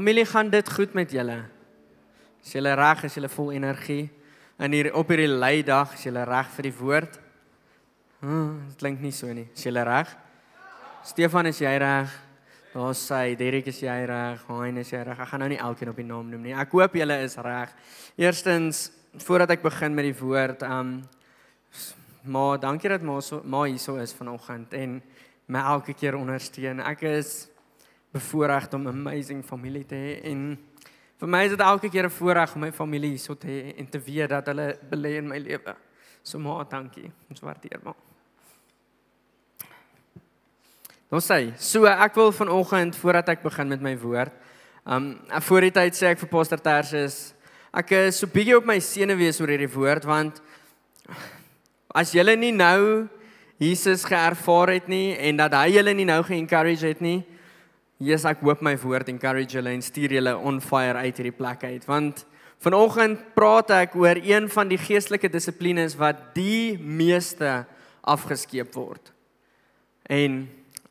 Familie, gaan dit goed met julle? Is julle reg? Is julle vol energie? En hier op hierdie leidag, is julle reg vir die woord? Hm, dit klink nie so nie. Is julle reg? Stefan, is jy reg? Daar sê Derek is jy reg. Hein is jy reg. Ek gaan nou nie elkeen op die naam noem nie. Ek hoop julle is reg. Eerstens, voordat ek begin met die woord, ehm um, maar dankie dat ma so ma hierso is vanoggend en my elke keer ondersteun. Ek is bevoorreg om 'n amazing familie te hê en vir my is dit elke keer 'n voorreg om my familie hierso te hê en te weet dat hulle belê in my lewe. So maar dankie. Ons waardeer maar. Nou sê, so ek wil vanoggend voordat ek begin met my woord, um voor die tyd sê ek vir Pastor Tersus, ek is so bietjie op my senuwees oor hierdie woord want as julle nie nou Jesus geervaar het nie en dat hy julle nie nou ge-encourage het nie, Yes, ek hoop my woord encourage julle en stuur julle on fire uit hierdie plek uit want vanoggend praat ek oor een van die geestelike dissiplines wat die meeste afgeskeep word. En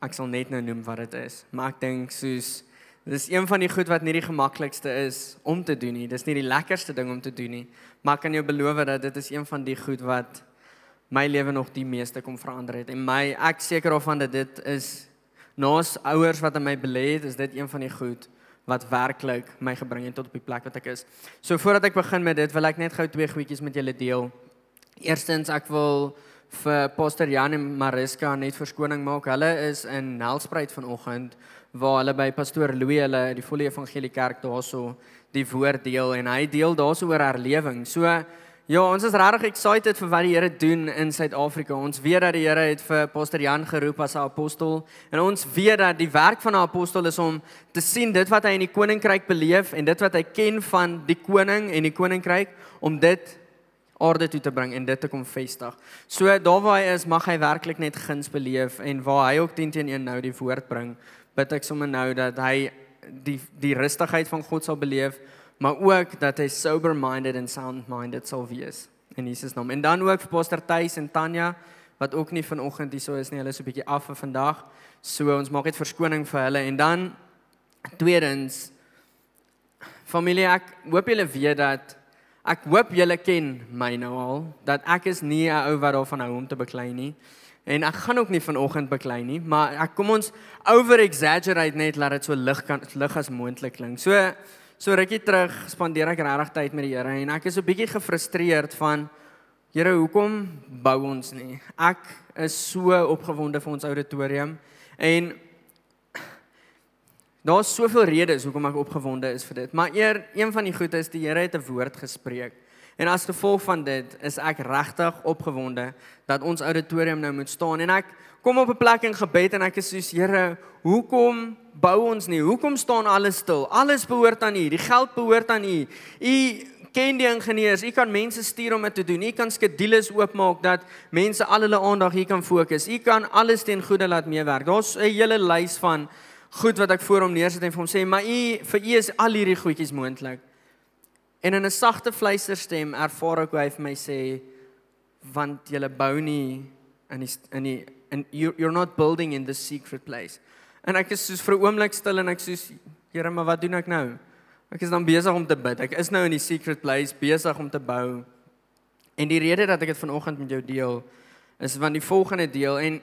ek sal net nou noem wat dit is, maar ek dink soos dis een van die goed wat nie die gemaklikste is om te doen nie. Dis nie die lekkerste ding om te doen nie, maar ek kan jou beloof dat dit is een van die goed wat my lewe nog die meeste kom verander het en my ek seker of van dit is Naas ouers wat in my belê het, is dit een van die goed wat werklik my gebring het tot op die plek wat ek is. So voordat ek begin met dit, wil ek net gou twee goedjies met julle deel. Eerstens ek wil vir Pastor Jan en Mariska net verskoning maak. Hulle is in Nelspruit vanoggend waar hulle by Pastor Louw hulle die volle evangelie kerk daarso die woord deel en hy deel daarso oor haar lewing. So Ja, ons is regtig excited vir wat die Here doen in Suid-Afrika. Ons weet dat die Here het vir Pastor Jan geroep as 'n apostel en ons weet dat die werk van 'n apostel is om te sien dit wat hy in die koninkryk beleef en dit wat hy ken van die koning en die koninkryk om dit orde toe te bring en dit te kom vestig. So daar waar hy is, mag hy werklik net guns beleef en waar hy ook teen teen een nou die woord bring, bid ek sommer nou dat hy die die rustigheid van God sal beleef maar ook dat hy sober minded en sound minded sal wees in Jesus naam. En dan ook vir Pastor Thys en Tanya wat ook nie vanoggend hier sou is nie. Hulle is 'n bietjie af vir vandag. So ons maak net verskoning vir hulle en dan tweedens familie ek hoop julle weet dat ek hoop julle ken my nou al dat ek is nie 'n ou wat daarvan hou om te beklei nie. En ek gaan ook nie vanoggend beklei nie, maar ek kom ons over exaggerate net laat dit so lig kan lig as moontlik klink. So so rukkie terug spandeer ek regtig tyd met die Here en ek is so bietjie gefrustreerd van Here, hoekom bou ons nie? Ek is so opgewonde vir ons auditorium en daar's soveel redes hoekom ek opgewonde is vir dit. Maar eer een van die goeie is die Here het 'n woord gespreek. En as gevolg van dit is ek regtig opgewonde dat ons auditorium nou moet staan en ek kom op 'n plek in gebed en ek sê Here, hoekom bou ons nie. Hoekom staan alles stil? Alles behoort aan U. Die geld behoort aan U. U ken die ingenieurs. U kan mense stuur om dit te doen. U kan skedules oopmaak dat mense al hulle aandag hier kan fokus. U kan alles ten goeie laat meewerk. Daar's 'n hele lys van goed wat ek voor hom neersit en vir hom sê, "Maar U, vir U is al hierdie goedjies moontlik." En in 'n sagte fluisterstem ervaar ek hoe hy vir my sê, "Want jy bou nie in die in die in you're not building in the secret place." En ek is soos vir 'n oomblik stil en ek soos Here, maar wat doen ek nou? Ek is dan besig om te bid. Ek is nou in die secret place besig om te bou. En die rede dat ek dit vanoggend met jou deel is van die volgende deel en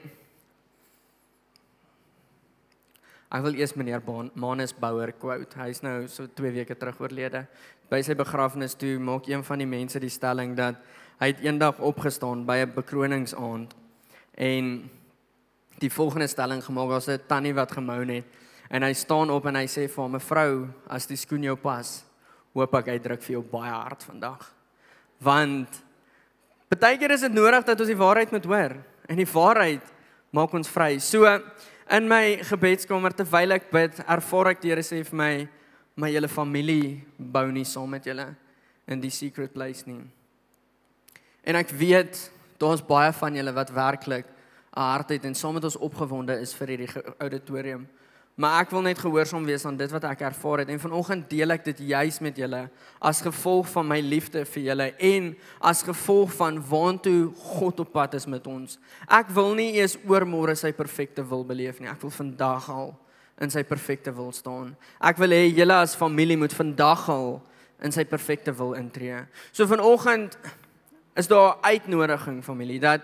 Ek wil eers meneer Manus Bouwer quote. Hy's nou so 2 weke terug oorlede. By sy begrafnis toe maak een van die mense die stelling dat hy eendag opgestaan by 'n bekroningsaand en die volgende stelling gemaak. Daar's 'n tannie wat gemoun het en hy staan op en hy sê vir mevrou, as die skoen jou pas, hoop ek hy druk vir jou baie hard vandag. Want partykeer is dit nodig dat ons die waarheid moet hoor en die waarheid maak ons vry. So in my gebedskamer terwyl ek bid, ervaar ek die Here sê vir my, my hele familie bou nie saam met julle in die secret place nie. En ek weet daar's baie van julle wat werklik hart het en saam met ons opgewonde is vir hierdie auditorium. Maar ek wil net gehoorsaam wees aan dit wat ek ervaar het en vanoggend deel ek dit juis met julle as gevolg van my liefde vir julle en as gevolg van waantoe God op pad is met ons. Ek wil nie eers oor môre sy perfekte wil beleef nie. Ek wil vandag al in sy perfekte wil staan. Ek wil hê julle as familie moet vandag al in sy perfekte wil intree. So vanoggend is daar 'n uitnodiging familie dat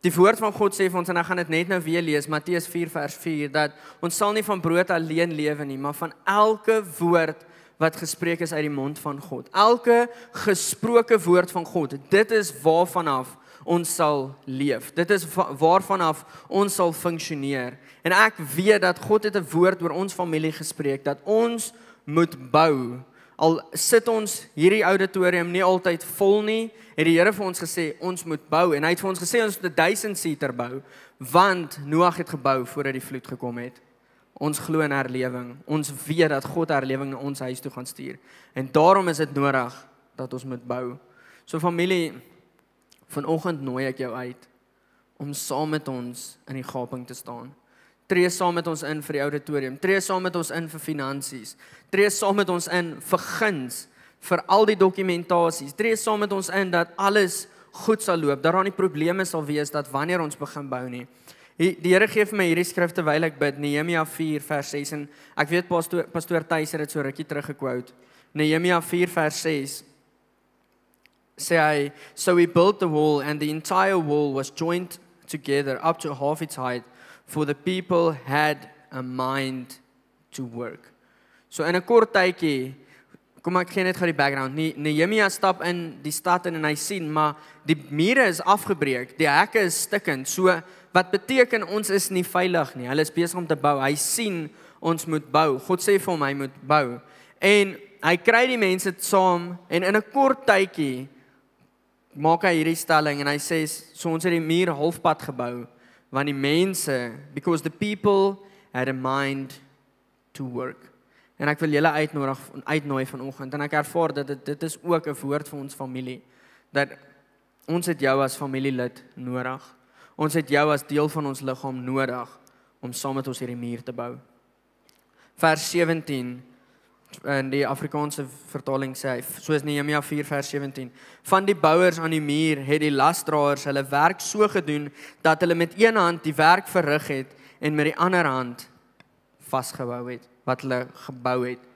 Die woord van God sê vir ons en ek gaan dit net nou weer lees Matteus 4 vers 4 dat ons sal nie van brood alleen lewe nie maar van elke woord wat gespreek is uit die mond van God. Elke gesproke woord van God, dit is waarvan af ons sal leef. Dit is waarvan af ons sal funksioneer. En ek weet dat God het 'n woord oor ons familie gespreek dat ons moet bou al sit ons hierdie auditorium nie altyd vol nie, het die Here vir ons gesê ons moet bou en hy het vir ons gesê ons moet 'n 1000 seater bou want Noag het gebou voordat die vloed gekom het. Ons glo in herlewing. Ons weet dat God herlewing na ons huis toe gaan stuur. En daarom is dit nodig dat ons moet bou. So familie, vanoggend nooi ek jou uit om saam met ons in die gaping te staan tree saam met ons in vir die auditorium, tree saam met ons in vir finansies, tree saam met ons in vir guns, vir al die dokumentasies, tree saam met ons in dat alles goed sal loop, dat daar nie probleme sal wees dat wanneer ons begin bou nie. Die Here gee vir my hierdie skrif terwyl ek bid, Nehemia 4 vers 6 en ek weet pastoor pastoor Thys het dit so rukkie terug gequote. Nehemia 4 vers 6 Say I, so we built the wall, and the entire wall was joined together up to half its height for the people had a mind to work. So in 'n kort tydjie kom ek gee net gou die background. Nehemia stap in die stad en hy sien maar die mure is afgebreek, die hekke is stikkend. So wat beteken ons is nie veilig nie. Hulle is besig om te bou. Hy sien ons moet bou. God sê vir hom hy moet bou. En hy kry die mense saam en in 'n kort tydjie maak hy hierdie stelling en hy sê so ons het die muur halfpad gebou want die mense because the people had a mind to work. En ek wil julle uitnodig uitnooi vanoggend en ek ervaar dat dit dit is ook 'n woord vir ons familie dat ons het jou as familielid nodig. Ons het jou as deel van ons liggaam nodig om saam met ons hierdie muur te bou. Vers 17 in die Afrikaanse vertaling sê hy soos Nehemia 4 vers 17 van die bouers aan die muur het die lasdraers hulle werk so gedoen dat hulle met een hand die werk verrig het en met die ander hand vasgehou het wat hulle gebou het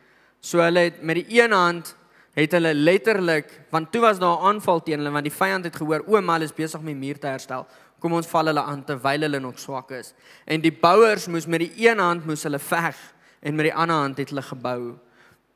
so hulle het met die een hand het hulle letterlik want toe was daar 'n aanval teen hulle want die vyand het gehoor oom hulle is besig om die muur te herstel kom ons val hulle aan terwyl hulle nog swak is en die bouers moes met die een hand moes hulle veg en met die ander hand het hulle gebou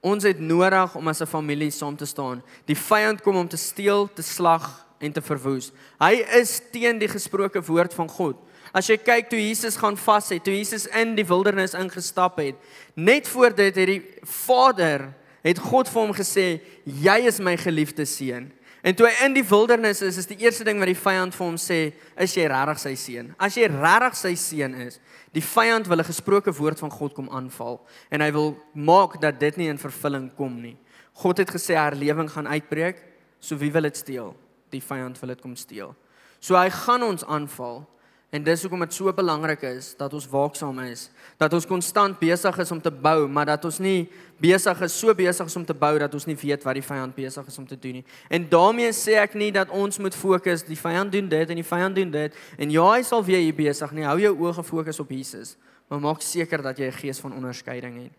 Ons het nodig om as 'n familie saam te staan. Die vyand kom om te steel, te slag en te verwoes. Hy is teen die gesproke woord van God. As jy kyk toe Jesus gaan vas het, toe Jesus in die wildernis ingestap het, net voor dit het die Vader het God vir hom gesê, "Jy is my geliefde seun." En toe hy in die wildernis is, is die eerste ding wat die vyand vir hom sê, is jy regtig sy seun? As jy regtig sy seun is, die vyand wil 'n gesproke woord van God kom aanval en hy wil maak dat dit nie in vervulling kom nie. God het gesê herlewing gaan uitbreek, so wie wil dit steel? Die vyand wil dit kom steel. So hy gaan ons aanval. En dis hoekom dit so belangrik is dat ons waaksaam is, dat ons konstant besig is om te bou, maar dat ons nie besig is so besig is om te bou dat ons nie weet wat die vyand besig is om te doen nie. En daarmee sê ek nie dat ons moet fokus die vyand doen dit en die vyand doen dit en ja, hy sal weer hier besig nie. Hou jou oë gefokus op Jesus, maar maak seker dat jy 'n gees van onderskeiding het.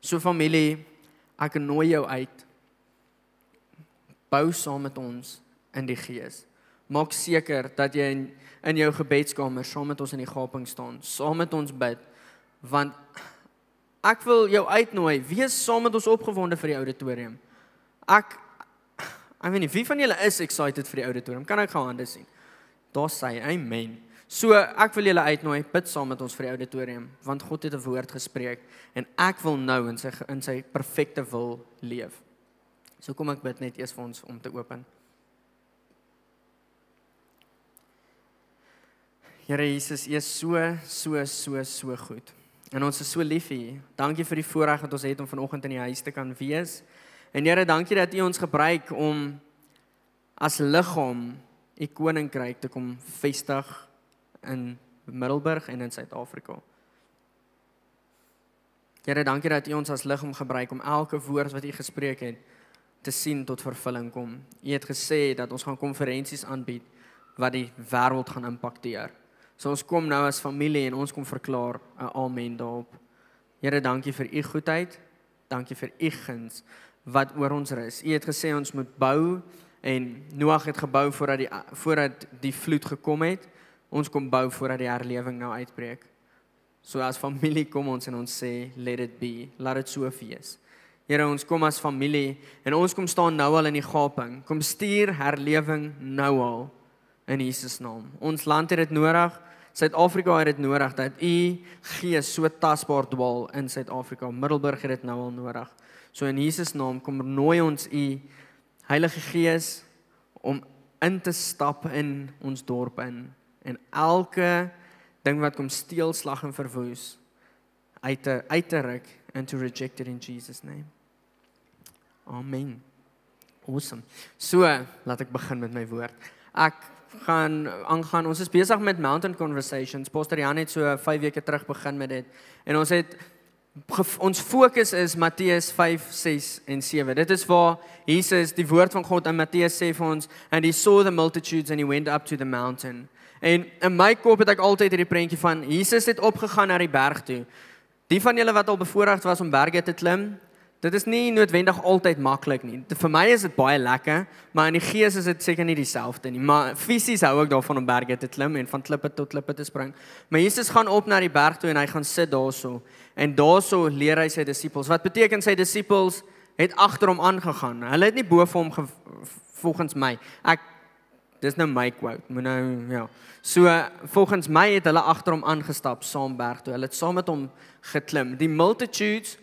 So familie, ek nooi jou uit. Bou saam met ons in die gees. Maak seker dat jy 'n in jou gebedskamer saam met ons in die gaping staan, saam met ons bid, want ek wil jou uitnooi, wees saam met ons opgewonde vir die auditorium. Ek I mean, wie van julle is excited vir die auditorium? Kan ek gou hande sien? Daar sê amen. So ek wil julle uitnooi, bid saam met ons vir die auditorium, want God het 'n woord gespreek en ek wil nou in sy in sy perfekte wil leef. So kom ek bid net eers vir ons om te open. Here Jesus, U is so so so so goed. En ons is so lief vir U. Dankie vir die voorreg wat ons het om vanoggend in U huis te kan wees. En Here, dankie dat U ons gebruik om as liggaam U koninkryk te kom vestig in Middelburg en in Suid-Afrika. Here, dankie dat U ons as liggaam gebruik om elke woord wat U gespreek het te sien tot vervulling kom. U het gesê dat ons gaan konferensies aanbied wat die wêreld gaan impakteer. So ons kom nou as familie en ons kom verklaar 'n amen daarop. Here, dankie vir u goedheid. Dankie vir u guns wat oor ons rus. U het gesê ons moet bou en Noag het gebou voordat die voordat die vloed gekom het. Ons kom bou voordat die herlewing nou uitbreek. So as familie kom ons en ons sê let it be, laat dit so wees. Here, ons kom as familie en ons kom staan nou al in die gaping. Kom stuur herlewing nou al in Jesus naam. Ons land het dit nodig. Suid-Afrika het dit nodig dat u gees so tasbaar dwaal in Suid-Afrika. Middelburg het dit nou al nodig. So in Jesus naam kom nooi ons u Heilige Gees om in te stap in ons dorp in en elke ding wat kom steel, slag en verwoes uit te uit te ruk and to reject it in Jesus name. Amen. Awesome. So, laat ek begin met my woord. Ek gaan aangaan. Ons is besig met Mountain Conversations. Pastor Jan het so 5 weke terug begin met dit. En ons het ons fokus is Matteus 5, 6 en 7. Dit is waar Jesus die woord van God in Matteus sê vir ons and he saw the multitudes and he went up to the mountain. En in my kop het ek altyd hierdie prentjie van Jesus het opgegaan na die berg toe. Die van julle wat al bevoorreg was om berge te klim, Dit is nie noodwendig altyd maklik nie. Vir my is dit baie lekker, maar in die gees is dit seker nie dieselfde nie. Maar fisies hou ek daarvan om berge te klim en van klippe tot klippe te spring. Maar Jesus gaan op na die berg toe en hy gaan sit daarso. En daarso leer hy sy disippels. Wat beteken sy disippels het agter hom aangegaan. Hulle het nie bo vir hom volgens my. Ek dis nou my quote. Moet nou ja. So volgens my het hulle agter hom aangestap saam berg toe. Hulle het saam met hom geklim. Die multitudes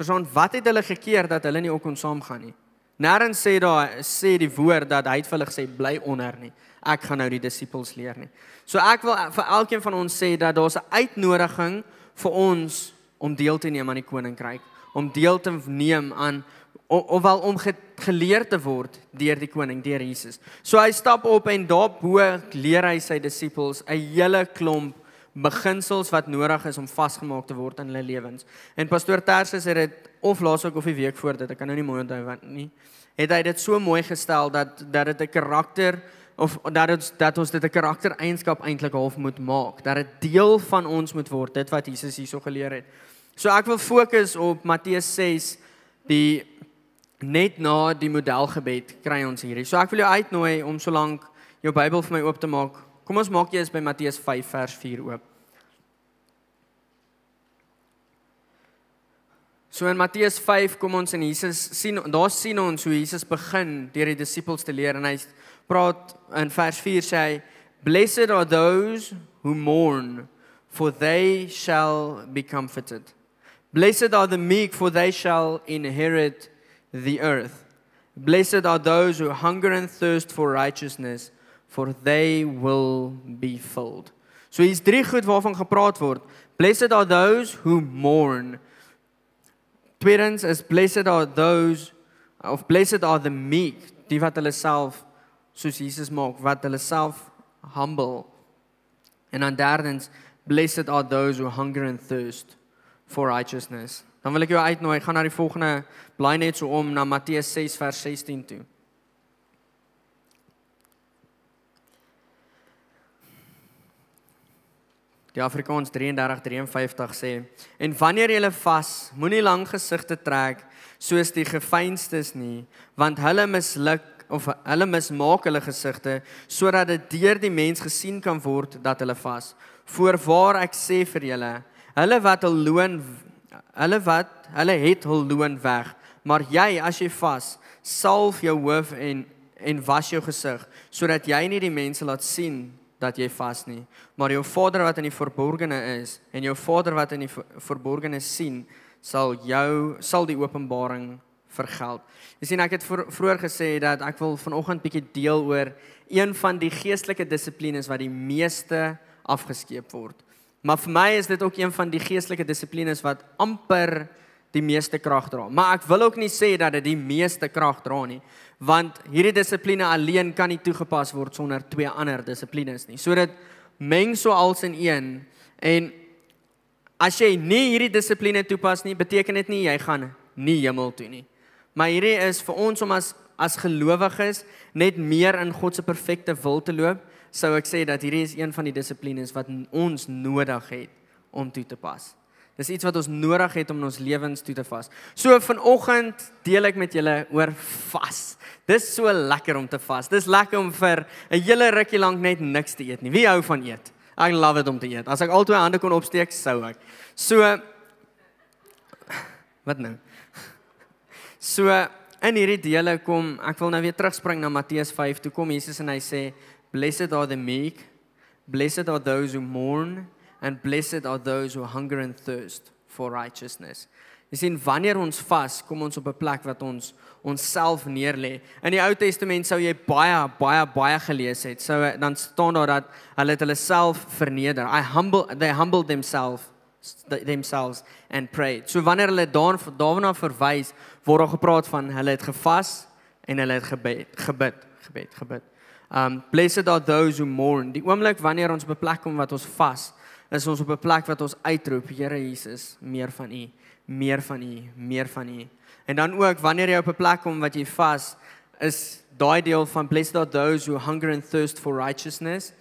Verstaan, wat het hulle gekeer dat hulle nie ook kon saamgaan nie? Nêrens sê daar sê die woord dat hy het vir hulle gesê bly onder nie. Ek gaan nou die disippels leer nie. So ek wil vir elkeen van ons sê dat daar 'n uitnodiging vir ons om deel te neem aan die koninkryk, om deel te neem aan of wel om ge, geleer te word deur die koning, deur Jesus. So hy stap op en daarbo leer hy sy disippels 'n hele klomp beginsels wat nodig is om vasgemaak te word in hulle lewens. En pastoor Tersus het dit of laasweek of die week voor dit, ek kan nou nie mooi onthou wat nie, het hy dit so mooi gestel dat dat dit 'n karakter of dat ons dat ons dit 'n karaktereienskap eintlik half moet maak, dat dit deel van ons moet word, dit wat Jesus hierso geleer het. So ek wil fokus op Matteus 6 die net na die modelgebed kry ons hierdie. So ek wil jou uitnooi om solank jou Bybel vir my oop te maak Kom ons maak jy is by Matteus 5 vers 4 oop. So in Matteus 5 kom ons en Jesus sien daar sien ons hoe Jesus begin deur die disippels te leer en hy praat in vers 4 sê hy blessed are those who mourn for they shall be comforted. Blessed are the meek for they shall inherit the earth. Blessed are those who hunger and thirst for righteousness for they will be filled. So hier's drie goed waarvan gepraat word. Blessed are those who mourn. Tweedens is blessed are those of blessed are the meek, die wat hulle self soos Jesus maak, wat hulle self humble. En dan derdens, blessed are those who hunger and thirst for righteousness. Dan wil ek jou uitnooi, gaan na die volgende blaai net so om na Matteus 6 vers 16 toe. Die Afrikaans 33:53 sê: "En wanneer jy hulle vas, moenie lank gesigte trek soos die gefeinstes nie, want hulle misluk of hulle mismaak hulle gesigte sodat dit deur die mens gesien kan word dat hulle vas. Voorwaar ek sê vir julle, hulle wat hul loon hulle wat hulle het hul loon weg, maar jy as jy vas, salf jou hoof en en was jou gesig sodat jy nie die mense laat sien dat jy vas nie, maar jou Vader wat in die verborgene is en jou Vader wat in die verborgene sien, sal jou sal die openbaring vergeld. Jy sien ek het vroeër gesê dat ek wil vanoggend bietjie deel oor een van die geestelike dissiplines wat die meeste afgeskeep word. Maar vir my is dit ook een van die geestelike dissiplines wat amper die meeste krag dra. Maar ek wil ook nie sê dat dit die meeste krag dra nie, want hierdie dissipline alleen kan nie toegepas word sonder twee ander dissiplines nie. So dit meng so als in een en as jy nie hierdie dissipline toepas nie, beteken dit nie jy gaan nie hemel toe nie. Maar hierdie is vir ons om as as gelowiges net meer in God se perfekte wil te loop, sou ek sê dat hierdie is een van die dissiplines wat ons nodig het om toe te pas. Dis iets wat ons nodig het om ons lewens toe te vas. So vanoggend deel ek met julle oor vas. Dis so lekker om te vas. Dis lekker om vir 'n hele rukkie lank net niks te eet nie. Wie hou van eet? I love it om te eet. As ek al twee hande kon opsteek, sou ek. So wat nou? So in hierdie dele kom, ek wil nou weer terugspring na Matteus 5 toe kom Jesus en hy sê, "Blessed are the meek, blessed are those who mourn." and blessed are those who hunger and thirst for righteousness. Jy sien wanneer ons vas, kom ons op 'n plek wat ons onsself neerlê. In die Ou Testament sou jy baie baie baie gelees het. Sou dan staan daar dat hulle het hulle self verneder. I humble they humbled themselves themselves and prayed. So wanneer hulle daar daarna verwys, word daar gepraat van hulle het gevas en hulle het gebed gebid gebed gebed. Um blessed are those who mourn. Die oomblik wanneer ons beplek kom wat ons vas, is ons op 'n plek wat ons uitroep, Here Jesus, meer van U, meer van U, meer van U. En dan ook wanneer jy op 'n plek kom wat jy vas is daai deel van blessed are those who hunger and thirst for righteousness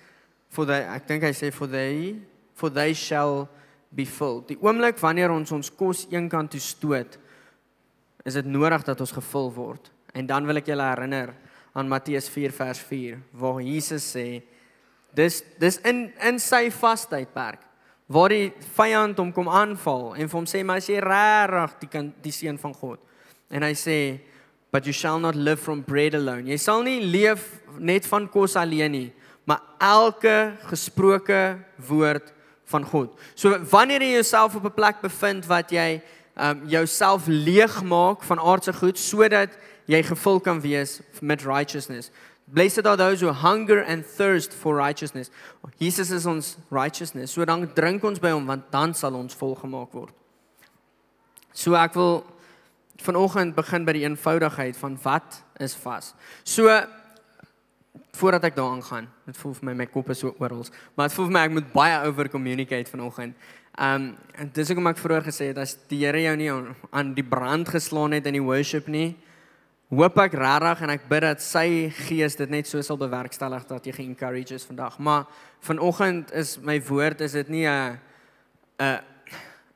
for they I think I say for they for they shall be filled. Die oomblik wanneer ons ons kos eenkant toe stoot, is dit nodig dat ons gevul word. En dan wil ek julle herinner aan Matteus 4 vers 4 waar Jesus sê Dis dis in in sy vastydperk waar die vyand hom kom aanval en hom sê maar as jy regtig die kan die seun van God. En hy sê but you shall not live from bread alone. Jy sal nie leef net van kos alleen nie, maar elke gesproke woord van God. So wanneer jy jouself op 'n plek bevind wat jy ehm um, jouself leeg maak van aardse goed sodat jy gevul kan wees met righteousness. Blessed are those who hunger and thirst for righteousness. Jesus is ons righteousness. So dan drink ons by hom want dan sal ons volgemaak word. So ek wil vanoggend begin by die eenvoudigheid van wat is vas. So voordat ek daaraan gaan, dit voel vir my my kop is so oral, maar dit voel vir my ek moet baie over communicate vanoggend. Ehm um, en dis ek maar vroeër gesê het as die Here jou nie aan die brand geslaan het in die worship nie, hoop ek regtig en ek bid dat sy gees dit net so sal bewerkstellig dat jy ge-encourage is vandag. Maar vanoggend is my woord is dit nie 'n 'n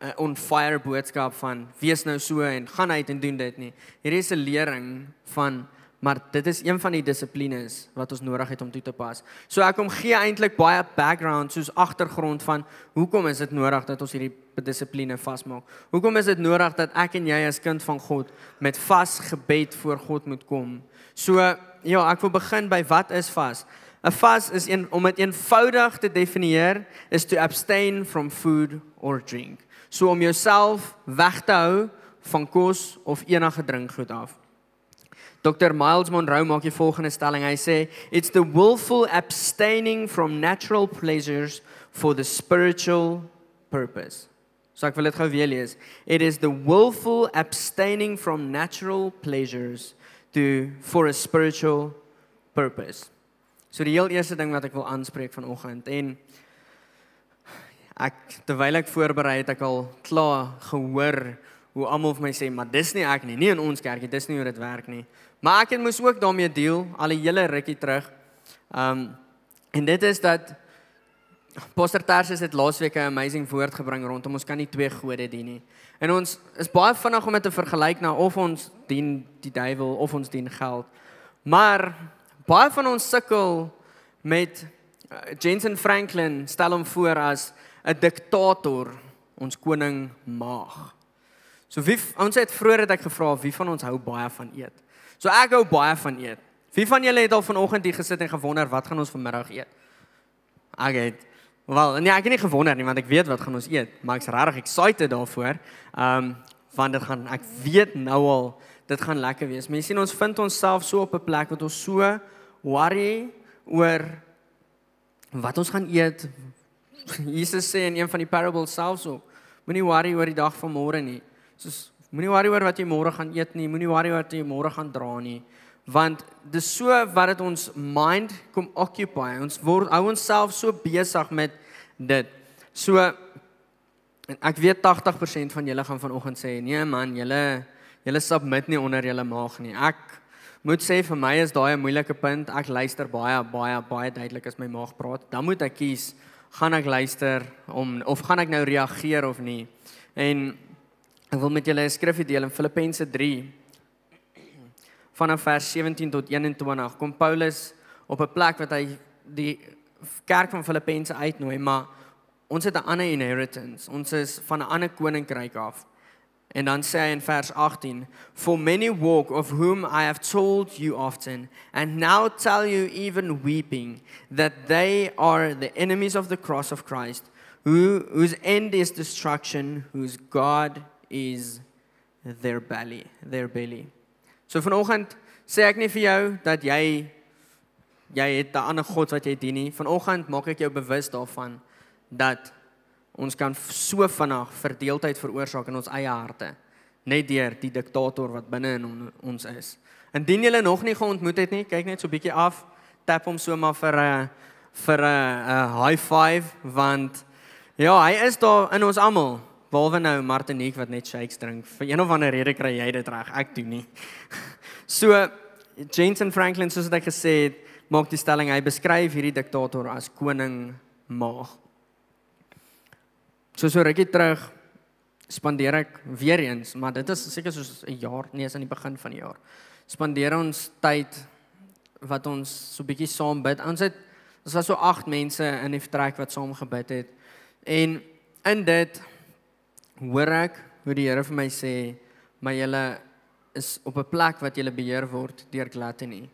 'n on fire boodskap van wees nou so en gaan uit en doen dit nie. Hierdie is 'n lering van maar dit is een van die dissiplines wat ons nodig het om toe te pas. So ek kom gee eintlik baie background soos agtergrond van hoekom is dit nodig dat ons hierdie dissipline vasmaak? Hoekom is dit nodig dat ek en jy as kind van God met vas gebed voor God moet kom? So ja, ek wil begin by wat is vas? 'n Vas is een om dit eenvoudig te definieer is to abstain from food or drink. So om jouself weg te hou van kos of enige drinkgoed af. Dr. Miles Monroe maak die volgende stelling. Hy sê, "It's the willful abstaining from natural pleasures for the spiritual purpose." So ek wil dit gou weer lees. It is the willful abstaining from natural pleasures to for a spiritual purpose. So die heel eerste ding wat ek wil aanspreek vanoggend en ek terwyl ek voorberei het, ek al klaar gehoor hoe almal vir my sê, "Maar dis nie ek nie, nie in ons kerkie, dis nie hoe dit werk nie." Maar ek moes ook daarmee deel al 'n hele rukkie terug. Um en dit is dat Pastor Tarsus het laasweek 'n amazing woord gebring rondom ons kan nie twee gode dien nie. En ons is baie vinnig om dit te vergelyk na of ons dien die duiwel of ons dien geld. Maar baie van ons sukkel met uh, Jensen Franklin stel hom voor as 'n diktator, ons koning mag. So wie ons het vroeër het ek gevra wie van ons hou baie van eet. So ek hou baie van eet. Wie van julle het al vanoggend hier gesit en gewonder wat gaan ons vanmiddag eet? Ag ek wel, nee, ek het nie gewonder nie want ek weet wat gaan ons eet, maar ek's regtig excited daarvoor. Ehm um, want dit gaan ek weet nou al dit gaan lekker wees. Mense sien ons vind onsself so op 'n plek wat ons so worry oor wat ons gaan eet. Jesus sê in een van die parables selfs so, ook, moenie worry oor die dag van môre nie. Soos Moenie worry oor wat jy môre gaan eet nie, moenie worry oor wat jy môre gaan dra nie, want dis so wat dit ons mind kom occupy. Ons word hou ons self so besig met dit. So en ek weet 80% van julle gaan vanoggend sê, "Nee man, julle julle submit nie onder julle maag nie." Ek moet sê vir my is daai 'n moeilike punt. Ek luister baie baie baie duidelik as my maag praat. Dan moet ek kies gaan ek luister om of gaan ek nou reageer of nie. En Ek wil met julle 'n skrifgedeelte deel in Filippense 3 vanaf vers 17 tot 21. Kom Paulus op 'n plek wat hy die kerk van Filippense uitnooi, maar ons het 'n ander inheritance. Ons is van 'n ander koninkryk af. En dan sê hy in vers 18, "For many walk of whom I have told you often and now tell you even weeping that they are the enemies of the cross of Christ, who whose end is destruction, whose God is is their belly, their belly. So vanoggend sê ek nie vir jou dat jy jy het 'n ander god wat jy dien nie. Vanoggend maak ek jou bewus daarvan dat ons kan so vinnig verdeeldheid veroorsaak in ons eie harte net deur die diktator wat binne in ons is. Indien jy hulle nog nie geontmoet het nie, kyk net so bietjie af, tap hom sommer vir 'n vir 'n high five want ja, hy is daar in ons almal behalwe nou Martinique wat net shakes drink. Vir een of ander rede kry jy dit reg, ek doen nie. So James and Franklin soos wat ek gesê het, maak die stelling hy beskryf hierdie diktator as koning maag. So so rukkie terug spandeer ek weer eens, maar dit is seker soos 'n jaar, nee, is aan die begin van die jaar. Spandeer ons tyd wat ons so bietjie saam bid. Ons het ons was so 8 mense in die vertrek wat saam gebid het. En in dit hoor ek hoe die Here vir my sê, maar julle is op 'n plek wat julle beheer word deur gluttony.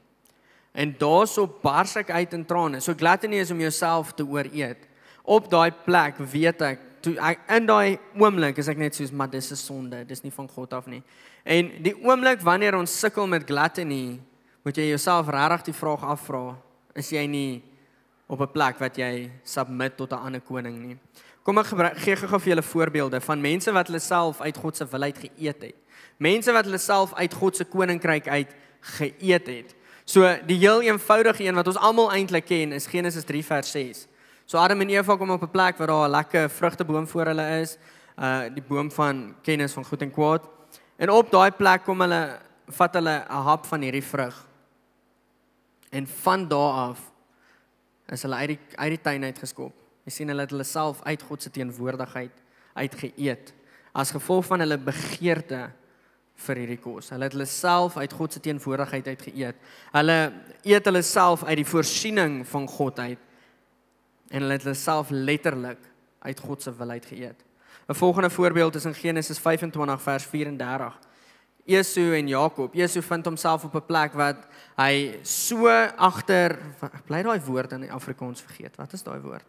En daarsoop bars ek uit in trane. So gluttony is om jouself te ooreet. Op daai plek weet ek toe ek in daai oomblik is ek net soos maar dis 'n sonde, dis nie van God af nie. En die oomblik wanneer ons sukkel met gluttony, moet jy jouself regtig die vraag afvra, is jy nie op 'n plek wat jy submit tot 'n ander koning nie. Kom ek gebruik, gee gou vir julle voorbeelde van mense wat hulle self uit God se wil uit geëet het. Mense wat hulle self uit God se koninkryk uit geëet het. So die heel eenvoudige een wat ons almal eintlik ken is Genesis 3 vers 6. So Adam en Eva kom op 'n plek waar daar 'n lekker vrugteboom voor hulle is, uh die boom van kennis van goed en kwaad. En op daai plek kom hulle vat hulle 'n hap van hierdie vrug. En van daardie af is hulle uit die uit die tuin uit geskop. Jy sien hulle het hulle self uit God se teenwoordigheid uitgeëet as gevolg van hulle begeerte vir hierdie kos. Hulle het hulle self uit God se teenwoordigheid uitgeëet. Hulle eet hulle self uit die voorsiening van God uit en hulle het hulle self letterlik uit God se wil uitgeëet. 'n Volgende voorbeeld is in Genesis 25 vers 34. Esau en Jakob. Esau vind homself op 'n plek wat hy so agter bly daai woord in Afrikaans vergeet. Wat is daai woord?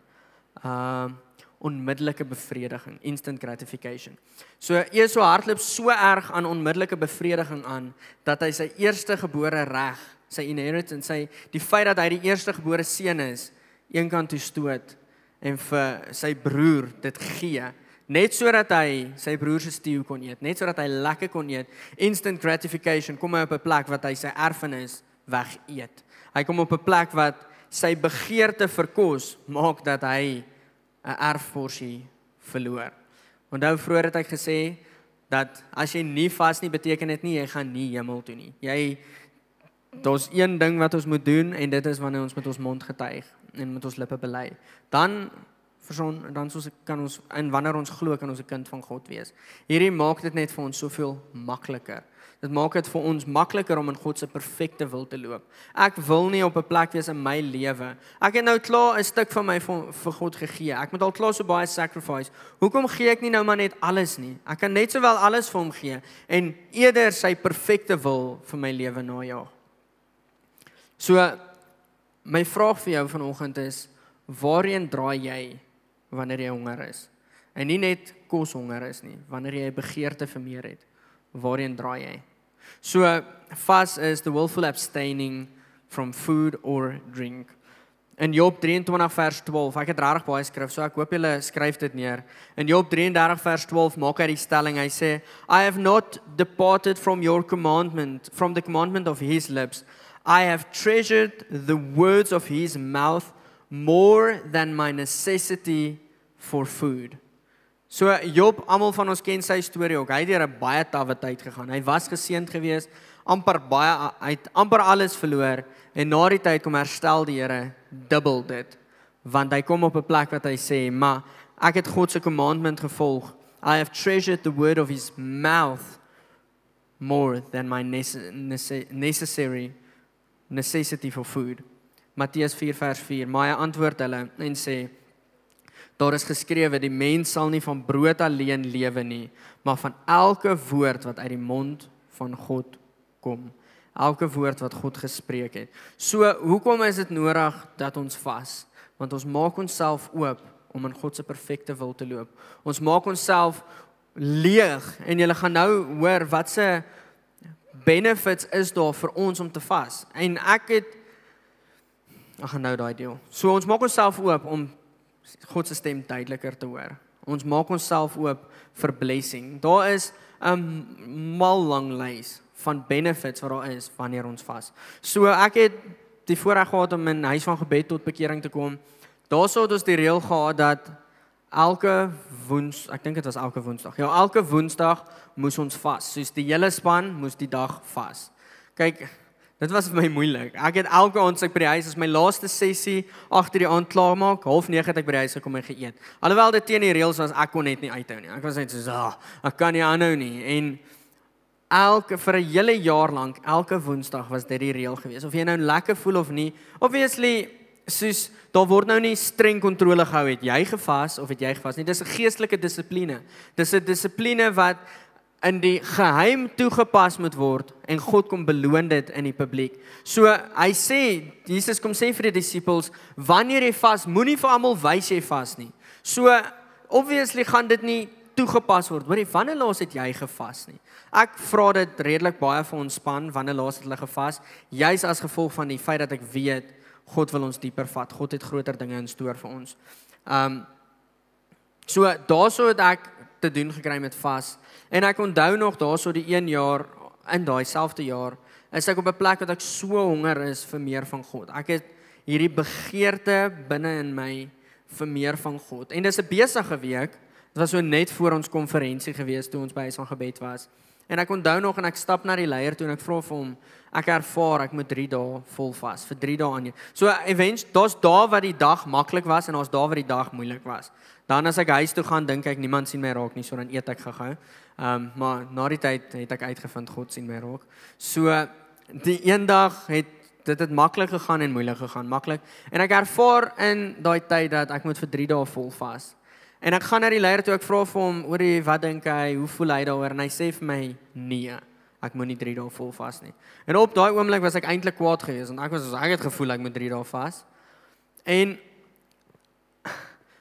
um onmiddellike bevrediging, instant gratification. So Esau so hardloop so erg aan onmiddellike bevrediging aan dat hy sy eerste gebore reg, sy inheritance, sy die feit dat hy die eerste gebore seun is, eenkant toe stoot en vir sy broer dit gee net sodat hy sy broer se stew kon eet, net sodat hy lekker kon eet. Instant gratification kom hy op 'n plek wat hy sy erfenis weg eet. Hy kom op 'n plek wat sy begeerte vir kos maak dat hy 'n erfporsie verloor. Onthou vroeër het hy gesê dat as jy nie vas nie beteken dit nie jy gaan nie hemel toe nie. Jy daar's een ding wat ons moet doen en dit is wanneer ons met ons mond getuig en met ons lippe bely. Dan verson dan soos kan ons in wanneer ons glo kan ons 'n kind van God wees. Hierdie maak dit net vir ons soveel makliker. Dit maak dit vir ons makliker om in God se perfekte wil te loop. Ek wil nie op 'n plek wees in my lewe. Ek het nou klaar 'n stuk van my vir God gegee. Ek moet al klaar so baie sacrifice. Hoekom gee ek nie nou maar net alles nie? Ek kan net sowel alles vir hom gee en eerder sy perfekte wil vir my lewe najaag. So my vraag vir jou vanoggend is, waarheen draai jy wanneer jy honger is? En nie net kos honger is nie, wanneer jy 'n begeerte vir meer het. Waarheen draai jy? So a fast is the willful abstaining from food or drink. In Job 23 vers 12, ek het regtig baie so ek hoop julle skryf dit neer. In Job 33 vers 12 maak hy die stelling, hy sê, I have not departed from your commandment, from the commandment of his lips. I have treasured the words of his mouth more than my necessity for food. So Job, almal van ons ken sy storie ook. Hy het deur 'n baie tawe tyd gegaan. Hy was geseënd geweest, amper baie uit, amper alles verloor en na die tyd kom herstel die Here dubbel dit. Want hy kom op 'n plek wat hy sê, "Maar ek het God se commandment gevolg. I have treasured the word of his mouth more than my necessary necessity for food." Matteus 4 vers 4. Maar hy antwoord hulle en sê, Daar is geskrewe die mens sal nie van brood alleen lewe nie, maar van elke woord wat uit die mond van God kom. Elke woord wat God gespreek het. So hoekom is dit nodig dat ons vas? Want ons maak onsself oop om in God se perfekte wil te loop. Ons maak onsself leeg en jy gaan nou hoor wat se benefits is daar vir ons om te vas. En ek het ek gaan nou daai deel. So ons maak onsself oop om God se stem duideliker te hoor. Ons maak onsself oop vir blessing. Daar is 'n mal lang lys van benefits wat daar is wanneer ons vas. So ek het die voorreg gehad om in huis van gebed tot bekering te kom. Daarsou het ons die reël gehad dat elke woens, ek dink dit was elke woensdag. Ja, elke woensdag moes ons vas. Soos die hele span moes die dag vas. Kyk, Dit was vir my moeilik. Ek het elke aand sy by die huis as my laaste sessie agter die aand klaar maak. Half 9 het ek by die huis gekom en geëet. Alhoewel dit teen die reëls was, ek kon net nie uithou nie. Ek was net so, oh, ek kan nie aanhou nie. En elke vir 'n hele jaar lank, elke Woensdag was dit die reël geweest. Of jy nou lekker voel of nie. Obviously, sus, daar word nou nie streng kontrole gehou het jy gevas of het jy gevas nie. Dis 'n geestelike dissipline. Dis 'n dissipline wat in die geheim toegepas moet word en God kom beloon dit in die publiek. So hy sê Jesus kom sê vir die disippels wanneer jy vas moenie vir almal wys jy vas nie. So obviously gaan dit nie toegepas word. Hoorie, wanneer laas het jy gevas nie? Ek vra dit redelik baie vir ons span wanneer laas het hulle gevas? Juis as gevolg van die feit dat ek weet God wil ons dieper vat. God het groter dinge in stoor vir ons. Ehm um, so daaroor het ek te doen gekry met vas En ek onthou nog daaroor die 1 jaar in daai selfde jaar is ek op 'n plek wat ek so honger is vir meer van God. Ek het hierdie begeerte binne in my vir meer van God. En dis 'n besige week. Dit was so net voor ons konferensie gewees toe ons by huis van gebed was. En ek onthou nog en ek stap na die leier toe en ek vra vir hom, ek ervaar ek moet 3 dae vol vas vir 3 dae aan jou. So events, daar's dae wat die dag maklik was en daar's dae wat die dag moeilik was. Dan as ek huis toe gaan, dink ek niemand sien my raak nie, so dan eet ek gegaan. Ehm um, maar na die tyd het ek uitgevind God sien my raak. So die eendag het dit het maklik gegaan en moeilik gegaan, maklik. En ek ervaar in daai tyd dat ek moet vir 3 dae vol vas. En ek gaan na die leier toe ek vra vir hom oor die wat dink hy, hoe voel hy daaroor en hy sê vir my nee. Ek moenie 3 dae vol vas nie. En op daai oomblik was ek eintlik kwaad geweest en ek was so ek het gevoel ek moet 3 dae vas. En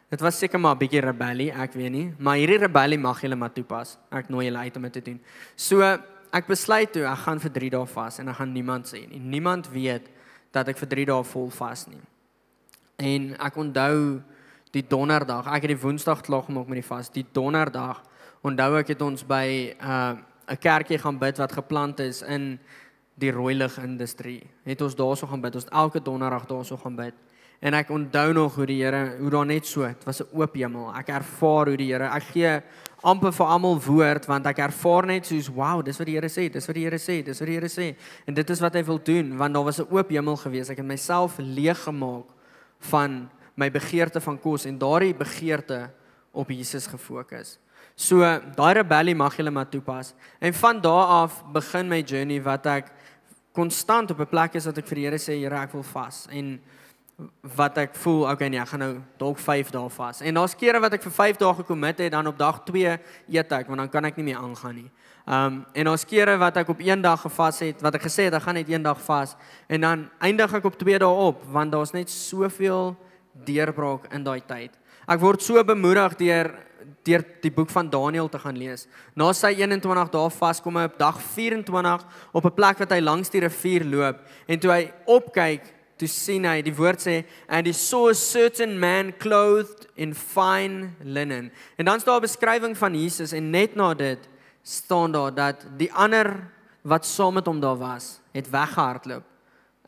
Dit was seker maar 'n bietjie rebellie, ek weet nie, maar hierdie rebellie mag julle maar toepas. Ek nooi julle uit om dit te doen. So ek besluit toe ek gaan vir 3 dae vas en ek gaan niemand sê nie. Niemand weet dat ek vir 3 dae vol vas nie. En ek onthou die donderdag, ek het die woensdag klaar gemaak met die vas. Die donderdag onthou ek het ons by uh, 'n uh, kerkie gaan bid wat geplant is in die rooi lig industrie. Het ons daarso gaan bid. Ons elke donderdag daarso gaan bid. En ek onthou nog hoe die Here, hoe daar net so, dit was 'n oop hemel. Ek ervaar hoe die Here, ek gee amper vir almal woord want ek ervaar net soos wow, dis wat die Here sê, dis wat die Here sê, dis wat die Here sê. En dit is wat hy wil doen want daar was 'n oop hemel gewees. Ek het myself leeg gemaak van my begeerte van kos en daardie begeerte op Jesus gefokus. So daai rebellie mag julle maar toepas en van daardie af begin my journey wat ek konstant op 'n plek is dat ek vir die Here sê, Here, ek wil vas en wat ek voel okay nee ek gaan nou dalk 5 dae vas en daar's kere wat ek vir 5 dae gekommit het dan op dag 2 eet ek want dan kan ek nie meer aangaan nie. Ehm um, en daar's kere wat ek op 1 dag gevas het wat ek gesê het ek gaan net 1 dag vas en dan eindig ek op 2 dae op want daar's net soveel deurbraak in daai tyd. Ek word so bemoedig deur deur die boek van Daniël te gaan lees. Na sy 21 dae vas kom hy op dag 24 op 'n plek wat hy langs die rivier loop en toe hy opkyk toe sien hy die woord sê and he saw a certain man clothed in fine linen. En dan staan 'n beskrywing van Jesus en net na dit staan daar dat die ander wat saam met hom daar was, het weggehardloop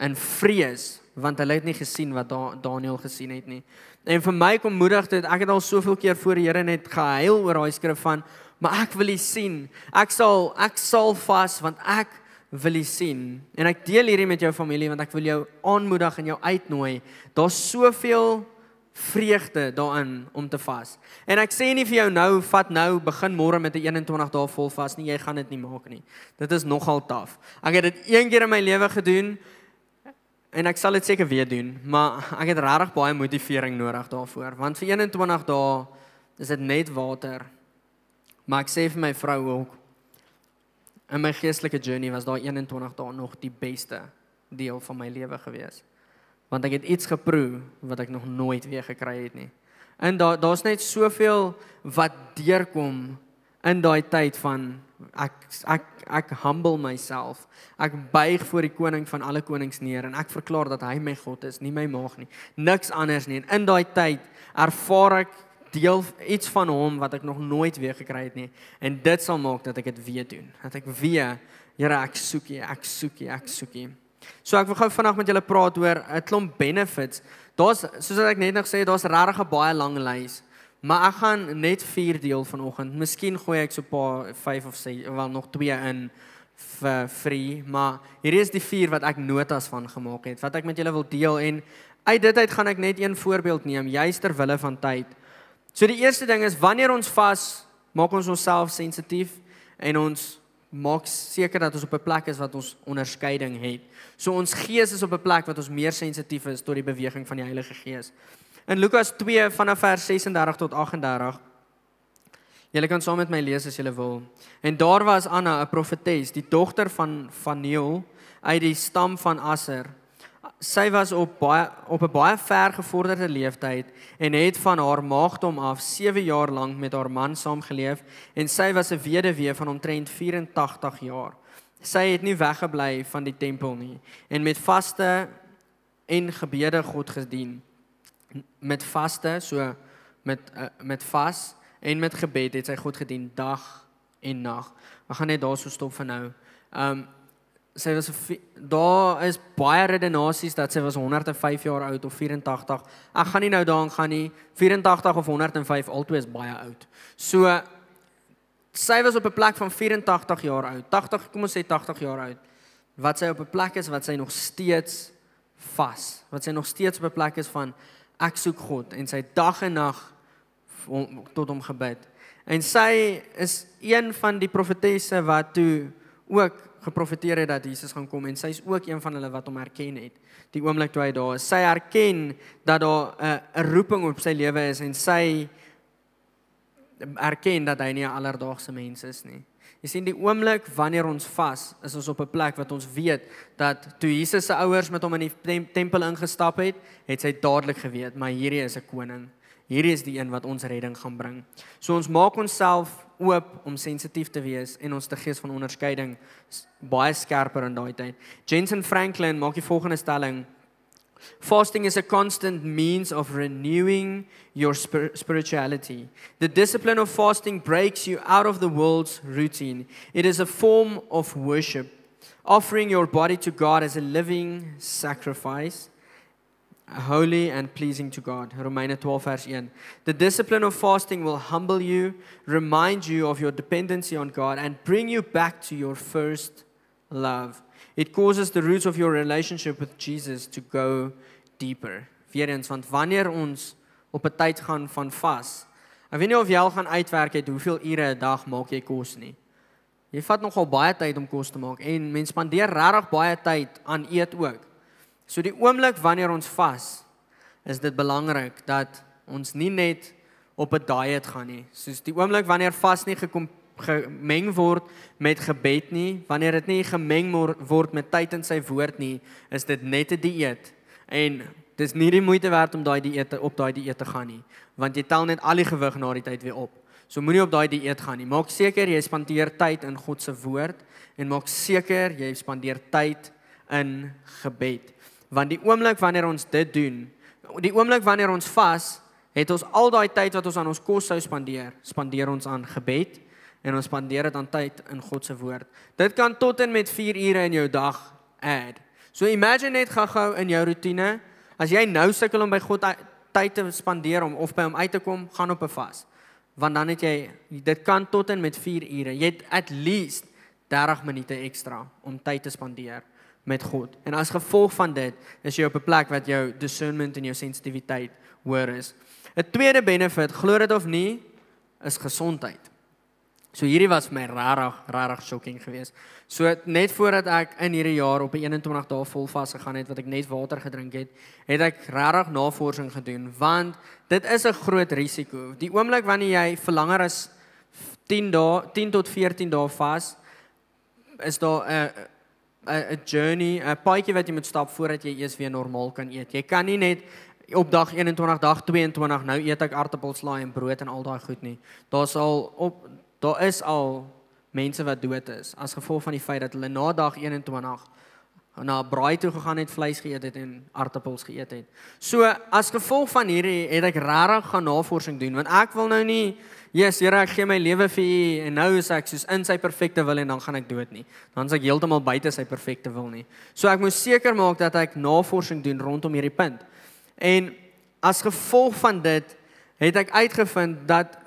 in vrees want hulle het nie gesien wat Daniel gesien het nie. En vir my kom moedig dit ek het al soveel keer voor die Here net gehuil oor daai skrif van maar ek wil U sien. Ek sal ek sal vas want ek wil jy sien. En ek deel hierdie met jou familie want ek wil jou aanmoedig en jou uitnooi. Daar's soveel vreugde daarin om te vas. En ek sê nie vir jou nou vat nou begin môre met 'n 21 dae vol vas nie. Jy gaan dit nie maak nie. Dit is nogal taaf. Ek het dit een keer in my lewe gedoen en ek sal dit seker weer doen, maar ek het regtig baie motivering nodig daarvoor want vir 21 dae is dit net water. Maar ek sê vir my vrou ook In my geestelike journey was daai 21 dae nog die beste deel van my lewe gewees. Want ek het iets geproe wat ek nog nooit weer gekry het nie. En daar daar's net soveel wat deurkom in daai tyd van ek ek ek humble myself. Ek buig voor die koning van alle konings neer en ek verklaar dat hy my God is, nie my maag nie. Niks anders nie. En in daai tyd ervaar ek deel iets van hom wat ek nog nooit weer gekry het nie en dit sal maak dat ek dit weer doen dat ek weer Here ek soek U ek soek U ek soek U so ek wil gou vanaand met julle praat oor 'n klomp benefits daar's soos ek net nog sê daar's regtig 'n baie lang lys maar ek gaan net vier deel vanoggend miskien gooi ek so 'n paar 5 of 6 wel nog 2 in vir free maar hier is die vier wat ek notas van gemaak het wat ek met julle wil deel en uit dit uit gaan ek net een voorbeeld neem juister wille van tyd So die eerste ding is wanneer ons vas, maak ons onsself sensitief en ons maak seker dat ons op 'n plek is wat ons onderskeiding het. So ons gees is op 'n plek wat ons meer sensitief is tot die beweging van die Heilige Gees. In Lukas 2 vanaf vers 36 tot 38. Julle kan saam met my lees as julle wil. En daar was Anna, 'n profetes, die dogter van van Neel uit die stam van Asser sy was op baie op 'n baie vergevorderde leeftyd en het van haar maagdom af 7 jaar lank met haar man saamgeleef en sy was 'n weduwee van omtrent 84 jaar. Sy het nie weggebly van die tempel nie en met vaste en gebede God gedien. Met vaste, so met eh, met vas en met gebed het sy God gedien dag en nag. Ons gaan net daarso stop vir nou. Ehm um, sy was daar is baie redenasies dat sy was 105 jaar oud of 84. Ek gaan nie nou daaraan gaan nie. 84 of 105 altyd is baie oud. So sy was op 'n plek van 84 jaar oud. 80, kom ons sê 80 jaar oud. Wat sy op 'n plek is wat sy nog steeds vas. Wat sy nog steeds op 'n plek is van ek soek God en sy dag en nag tot hom gebid. En sy is een van die profetesse wat toe ook geprofeteer het dat Jesus gaan kom en sy's ook een van hulle wat hom erken het. Die oomblik toe hy daar is, sy erken dat daar eh, 'n roeping op sy lewe is en sy erken dat hy nie 'n alledaagse mens is nie. Jy sien die oomblik wanneer ons vas, is ons op 'n plek wat ons weet dat toe Jesus se ouers met hom in die tempel ingestap het, het sy dadelik geweet, maar hierdie is 'n koning. Hierdie is die een wat ons redding gaan bring. So ons maak onsself oop om sensitief te wees en ons te gees van onderskeiding baie skerper in daai tyd. Jensen Franklin maak die volgende stelling: Fasting is a constant means of renewing your spir spirituality. The discipline of fasting breaks you out of the world's routine. It is a form of worship, offering your body to God as a living sacrifice holy and pleasing to God. Romeine 12 vers 1. The discipline of fasting will humble you, remind you of your dependency on God and bring you back to your first love. It causes the roots of your relationship with Jesus to go deeper. Weerens want wanneer ons op 'n tyd gaan van vas. Ek weet nie of jy al gaan uitwerk het hoeveel ure 'n dag maak jy kos nie. Jy vat nogal baie tyd om kos te maak en mense spandeer regtig baie tyd aan eet ook. So die oomblik wanneer ons vas, is dit belangrik dat ons nie net op 'n dieet gaan nie. Soos die oomblik wanneer vas nie gekom gemeng word met gebed nie, wanneer dit nie gemeng word met tyd in sy woord nie, is dit net 'n dieet. En dis nie die moeite werd om daai dieet op daai dieet te gaan nie, want jy tel net al die gewig na die tyd weer op. So moenie op daai dieet gaan nie. Maak seker jy spandeer tyd in God se woord en maak seker jy spandeer tyd in gebed want die oomblik wanneer ons dit doen, die oomblik wanneer ons vas, het ons al daai tyd wat ons aan ons kos sou spandeer, spandeer ons aan gebed en ons spandeer dit aan tyd in God se woord. Dit kan tot en met 4 ure in jou dag add. So imagine net gou-gou in jou roetine, as jy nou sukkel om by God tyd te spandeer om of by hom uit te kom, gaan op 'n vas. Want dan het jy dit kan tot en met 4 ure. Jy het at least 30 minute ekstra om tyd te spandeer met God. En as gevolg van dit is jy op 'n plek wat jou discernment en jou sensitiwiteit hoër is. 'n Tweede benefit, glo dit of nie, is gesondheid. So hierdie was vir my rarig rarig shocking geweest. So net voordat ek in hierdie jaar op 21 dae vol vas gegaan het wat ek net water gedrink het, het ek rarig navorsing gedoen want dit is 'n groot risiko. Die oomblik wanneer jy vir langer as 10 dae, 10 tot 14 dae vas, is daar 'n uh, 'n journey, 'n paadjie wat jy moet stap voordat jy eers weer normaal kan eet. Jy kan nie net op dag 21 dag 22 nou eet ek aartappelslaai en brood en al daai goed nie. Daar's al op daar is al mense wat dood is as gevolg van die feit dat hulle na dag 21 na 'n braai toe gegaan het, vleis geëet het en aartappels geëet het. So as gevolg van hierdie het ek regtig gaan navorsing doen want ek wil nou nie Yes, Here, ek gee my lewe vir U en nou is ek soos in sy perfekte wil en dan gaan ek dood nie. Dan is ek heeltemal buite sy perfekte wil nie. So ek moet seker maak dat ek navorsing doen rondom hierdie punt. En as gevolg van dit het ek uitgevind dat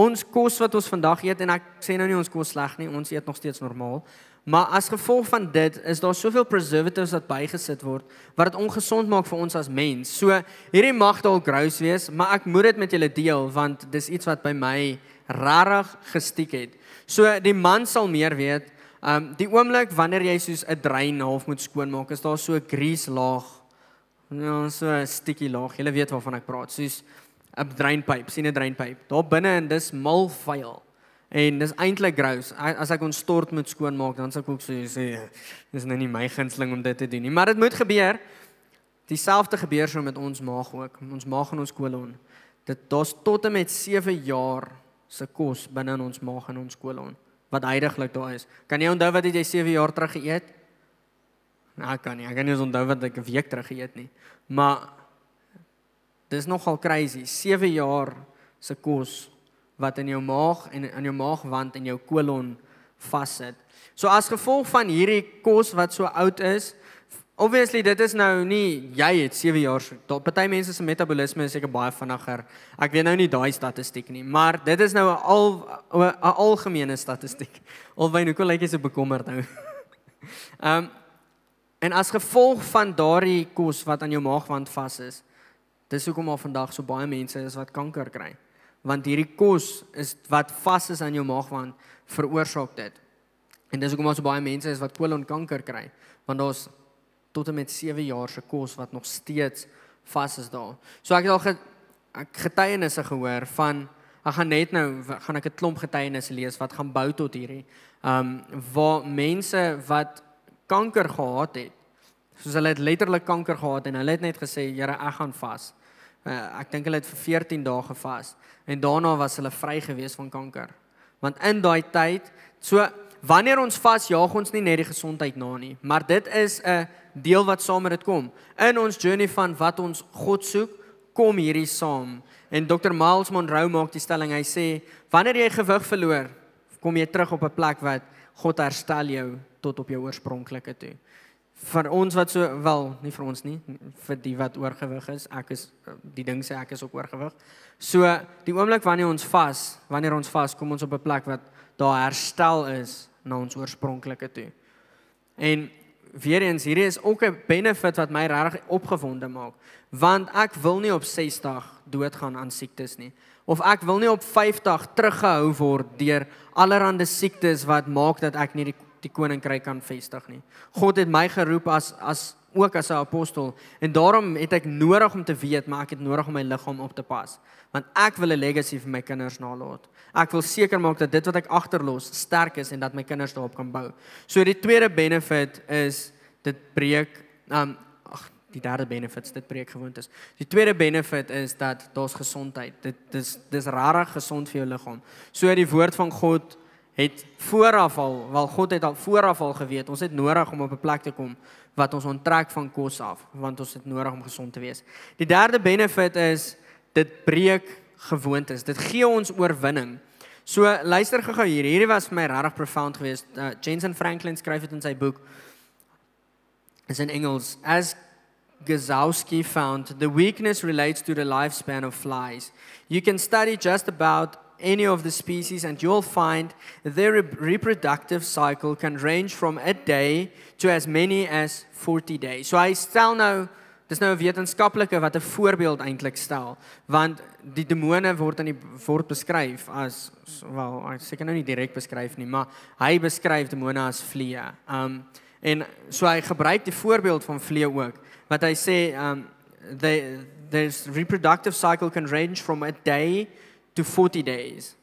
ons kos wat ons vandag eet en ek sê nou nie ons kos sleg nie, ons eet nog steeds normaal, Maar as gevolg van dit is daar soveel preservatives wat bygesit word wat dit ongesond maak vir ons as mens. So hierdie mag dalk gross wees, maar ek moet dit met julle deel want dis iets wat by my rarig gestiek het. So die man sal meer weet. Um die oomblik wanneer jy soos 'n drein half moet skoonmaak, is daar so 'n grease laag. Ja, so 'n sticky laag. Julle weet waarvan ek praat. Soos 'n dreinpyp, sien 'n dreinpyp. Daar binne en dis mal vuil. En dis eintlik grous. As ek ons stort moet skoonmaak, dan sal ek ook so sê, dis nou nie my gunsteling om dit te doen nie, maar dit moet gebeur. Dieselfde gebeur so met ons maag ook. Ons maag en ons kolon. Dit daar's tot en met 7 jaar se kos binne in ons maag en ons kolon wat heiliglik daar is. Kan jy onthou wat jy 7 jaar terug geëet? Nou kan nie. Ek kan nie onthou wat ek 'n week terug geëet nie. Maar dis nogal crazy. 7 jaar se kos wat in jou maag en aan jou maagwand en jou kolon vassit. So as gevolg van hierdie kos wat so oud is, obviously dit is nou nie jy het 7 jaar tot party mense se metabolisme is seker baie vinniger. Ek weet nou nie daai statistiek nie, maar dit is nou 'n al 'n algemene statistiek. Alwyn hoekom lyk jy so bekommerd nou? Ehm um, en as gevolg van daardie kos wat aan jou maagwand vas is, dis hoekom al vandag so baie mense is wat kanker kry want hierdie kos is wat vas is aan jou maagwand veroorsaak dit. En dis hoekom ons so baie mense is wat koloonkanker kry, want daar's tot en met 7 jaar se kos wat nog steeds vas is daar. So ek het al getuienisse gehoor van ek gaan net nou gaan ek 'n klomp getuienisse lees wat gaan bou tot hierdie. Ehm um, waar mense wat kanker gehad het, soos hulle het letterlik kanker gehad en hulle het net gesê, "Jare, ek gaan vas." Eh, ek dink hulle het vir 14 dae gevas en daarna was hulle vry gewees van kanker. Want in daai tyd, so wanneer ons vas, jaag ons nie net die gesondheid na nie, maar dit is 'n deel wat saam met dit kom. In ons journey van wat ons God soek, kom hierdie saam. En Dr. Miles Monroe maak die stelling, hy sê, wanneer jy gewig verloor, kom jy terug op 'n plek wat God herstel jou tot op jou oorspronklike toe vir ons wat so wel, nie vir ons nie, vir die wat oorgewig is. Ek is eh, die ding sê ek is ook oorgewig. So die oomblik wanneer ons vas, wanneer ons vas, kom ons op 'n plek wat daar herstel is na ons oorspronklike toe. En weer eens, hierdie is ook 'n benefit wat my regtig opgewonde maak, want ek wil nie op 60 doodgaan aan siektes nie of ek wil nie op 50 teruggehou word deur allerlei siektes wat maak dat ek nie die die koninkryk kan vestig nie. God het my geroep as as ook as 'n apostel en daarom het ek nodig om te weet maar ek het nodig om my liggaam op te pas want ek wil 'n legacy vir my kinders nalaat. Ek wil seker maak dat dit wat ek agterlos sterk is en dat my kinders daarop kan bou. So die tweede benefit is dit breek um ag die derde benefit is dit breek gewoontes. Die tweede benefit is dat daar's gesondheid. Dit dis dis rarig gesond vir jou liggaam. So die woord van God het vooraf al, wel God het al vooraf al geweet, ons het nodig om op 'n plek te kom wat ons onttrek van kos af, want ons het nodig om gesond te wees. Die derde benefit is dit breek gewoontes. Dit gee ons oorwinning. So luister gou-gou hier. Hierdie was vir my regtig profound geweest. Uh, Jensen Franklin skryf dit in sy boek. Is in Engels. As Gazowski found, the weakness relates to the lifespan of flies. You can study just about any of the species, and you'll find their re reproductive cycle can range from a day to as many as 40 days. So hy stel nou Dis nou 'n wetenskaplike wat 'n voorbeeld eintlik stel, want die demone word in die word beskryf as wel, ek seker nou nie direk beskryf nie, maar hy beskryf demone as vliee. Um en so hy gebruik die voorbeeld van vliee ook, wat hy sê um they there's reproductive cycle can range from a day to 40 days.